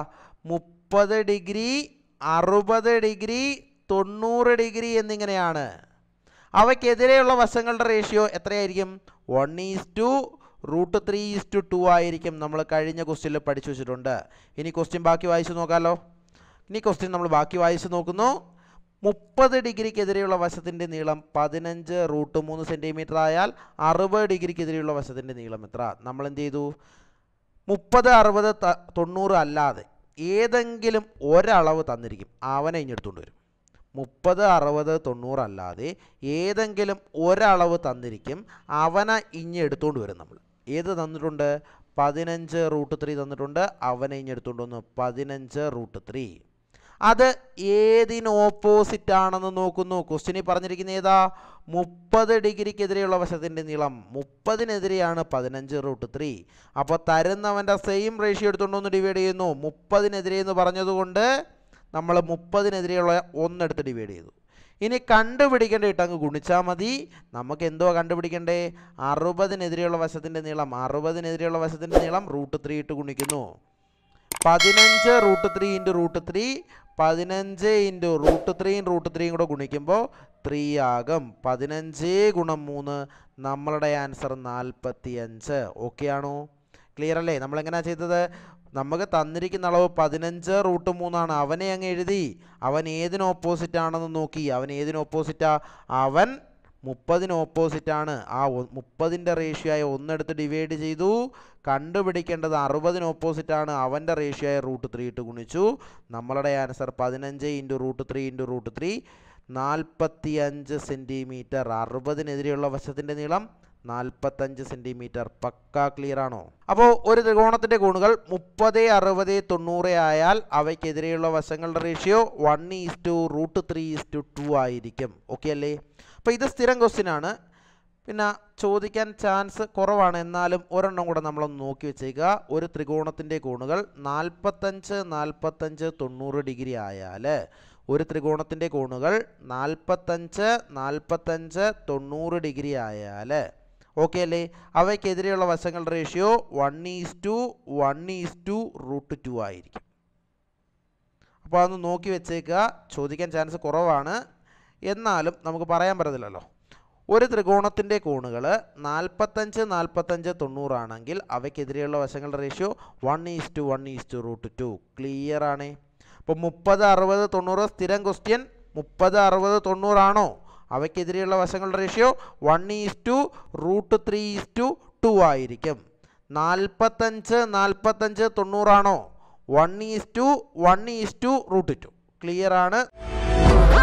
മുപ്പത് ഡിഗ്രി അറുപത് ഡിഗ്രി തൊണ്ണൂറ് ഡിഗ്രി എന്നിങ്ങനെയാണ് അവയ്ക്കെതിരെയുള്ള വശങ്ങളുടെ റേഷ്യോ എത്രയായിരിക്കും one is to root three is to two ആയിരിക്കും നമ്മൾ കഴിഞ്ഞ ക്വസ്റ്റ്യനിൽ പഠിച്ചു വെച്ചിട്ടുണ്ട് ഇനി ക്വസ്റ്റ്യൻ ബാക്കി വായിച്ചു നോക്കാമല്ലോ ഇനി ക്വസ്റ്റ്യൻ നമ്മൾ ബാക്കി വായിച്ചു നോക്കുന്നു മുപ്പത് ഡിഗ്രിക്കെതിരെയുള്ള വശത്തിൻ്റെ നീളം പതിനഞ്ച് റൂട്ട് മൂന്ന് സെൻറ്റിമീറ്റർ ആയാൽ അറുപത് ഡിഗ്രിക്കെതിരെയുള്ള വശത്തിൻ്റെ നീളം എത്ര നമ്മൾ എന്ത് ചെയ്തു മുപ്പത് അറുപത് തൊണ്ണൂറ് അല്ലാതെ ഏതെങ്കിലും ഒരളവ് തന്നിരിക്കും അവനെ ഇഞ്ഞെടുത്തുകൊണ്ട് വരും മുപ്പത് അറുപത് തൊണ്ണൂറ് അല്ലാതെ ഏതെങ്കിലും ഒരളവ് തന്നിരിക്കും അവനെ ഇഞ്ഞ് എടുത്തുകൊണ്ട് വരും നമ്മൾ ഏത് തന്നിട്ടുണ്ട് പതിനഞ്ച് റൂട്ട് ത്രീ തന്നിട്ടുണ്ട് അവനെ ഇഞ്ഞെടുത്തുകൊണ്ട് വന്നു പതിനഞ്ച് റൂട്ട് ത്രീ അത് ഏതിന് ഓപ്പോസിറ്റ് ആണെന്ന് നോക്കുന്നു ക്വസ്റ്റിനി പറഞ്ഞിരിക്കുന്ന ഏതാ മുപ്പത് ഡിഗ്രിക്കെതിരെയുള്ള വശത്തിൻ്റെ നീളം മുപ്പതിനെതിരെയാണ് പതിനഞ്ച് റൂട്ട് ത്രീ അപ്പോൾ തരുന്നവൻ്റെ സെയിം റേഷ്യോ എടുത്തുകൊണ്ടൊന്ന് ഡിവൈഡ് ചെയ്യുന്നു മുപ്പതിനെതിരെ എന്ന് പറഞ്ഞതുകൊണ്ട് നമ്മൾ മുപ്പതിനെതിരെയുള്ള ഒന്നെടുത്ത് ഡിവൈഡ് ചെയ്തു ഇനി കണ്ടുപിടിക്കേണ്ട ഇട്ടങ്ങ് ഗുണിച്ചാൽ മതി നമുക്ക് എന്തോ കണ്ടുപിടിക്കണ്ടേ അറുപതിനെതിരെയുള്ള വശത്തിൻ്റെ നീളം അറുപതിനെതിരെയുള്ള വശത്തിൻ്റെ നീളം റൂട്ട് ത്രീ ഇട്ട് ഗുണിക്കുന്നു പതിനഞ്ച് root three into root three പതിനഞ്ച് ഇൻറ്റു റൂട്ട് ത്രീയും റൂട്ട് ത്രീയും കൂടെ ഗുണിക്കുമ്പോൾ ത്രീ ആകും പതിനഞ്ച് ഗുണം മൂന്ന് നമ്മളുടെ ആൻസർ നാൽപ്പത്തിയഞ്ച് ഓക്കെ ആണോ ക്ലിയർ അല്ലേ നമ്മളെങ്ങനെയാണ് ചെയ്തത് നമുക്ക് തന്നിരിക്കുന്ന അളവ് പതിനഞ്ച് റൂട്ട് മൂന്നാണ് അവനെ അങ്ങ് എഴുതി അവൻ ഏതിന് ഓപ്പോസിറ്റ് ആണെന്ന് നോക്കി അവൻ ഏതിന് ഓപ്പോസിറ്റാ അവൻ മുപ്പതിന് ഓപ്പോസിറ്റാണ് ആ മുപ്പതിൻ്റെ റേഷ്യോയായ ഒന്നെടുത്ത് ഡിവൈഡ് ചെയ്തു കണ്ടുപിടിക്കേണ്ടത് അറുപതിന് ഓപ്പോസിറ്റാണ് അവൻ്റെ റേഷ്യോയായ റൂട്ട് ത്രീ ഇട്ട് ഗുണിച്ചു നമ്മളുടെ ആൻസർ പതിനഞ്ച് into root three into root three നാൽപ്പത്തിയഞ്ച് സെൻറ്റിമീറ്റർ അറുപതിനെതിരെയുള്ള വശത്തിൻ്റെ നീളം നാൽപ്പത്തഞ്ച് സെൻറ്റിമീറ്റർ പക്ക ക്ലിയർ ആണോ അപ്പോൾ ഒരു ത്രികോണത്തിൻ്റെ കോണുകൾ മുപ്പത് അറുപത് തൊണ്ണൂറ് ആയാൽ അവയ്ക്കെതിരെയുള്ള വശങ്ങളുടെ ratio one is to root three is to two ആയിരിക്കും ഓക്കെ അല്ലേ അപ്പോൾ ഇത് സ്ഥിരം ക്വസ്റ്റ്യൻ ആണ് പിന്നെ ചോദിക്കാൻ ചാൻസ് കുറവാണ് എന്നാലും ഒരെണ്ണം കൂടെ നമ്മളൊന്ന് നോക്കി വെച്ചേക്കുക ഒരു ത്രികോണത്തിൻ്റെ കോണുകൾ നാൽപ്പത്തഞ്ച് നാൽപ്പത്തഞ്ച് തൊണ്ണൂറ് ഡിഗ്രി ആയാൽ ഒരു ത്രികോണത്തിൻ്റെ കോണുകൾ നാൽപ്പത്തഞ്ച് നാൽപ്പത്തഞ്ച് തൊണ്ണൂറ് ഡിഗ്രി ആയാൽ ഓക്കെ അല്ലേ അവയ്ക്കെതിരെയുള്ള വശങ്ങളുടെ ratio one is to one is to root two ആയിരിക്കും അപ്പോൾ അതൊന്ന് നോക്കി വെച്ചേക്കുക ചോദിക്കാൻ ചാൻസ് കുറവാണ് എന്നാലും നമുക്ക് പറയാൻ പറ്റത്തില്ലല്ലോ ഒരു ത്രികോണത്തിൻ്റെ കോണുകൾ നാൽപ്പത്തഞ്ച് നാൽപ്പത്തഞ്ച് തൊണ്ണൂറാണെങ്കിൽ അവയ്ക്കെതിരെയുള്ള വശങ്ങളുടെ ratio one is to one is to root two clear ആണ് അപ്പോൾ മുപ്പത് അറുപത് തൊണ്ണൂറ് സ്ഥിരം ക്വസ്റ്റ്യൻ മുപ്പത് അറുപത് തൊണ്ണൂറാണോ അവയ്ക്കെതിരെയുള്ള വശങ്ങളുടെ ratio one is to root three is to two ആയിരിക്കും നാൽപ്പത്തഞ്ച് നാൽപ്പത്തഞ്ച് തൊണ്ണൂറാണോ one is to one is to root two clear ആണ്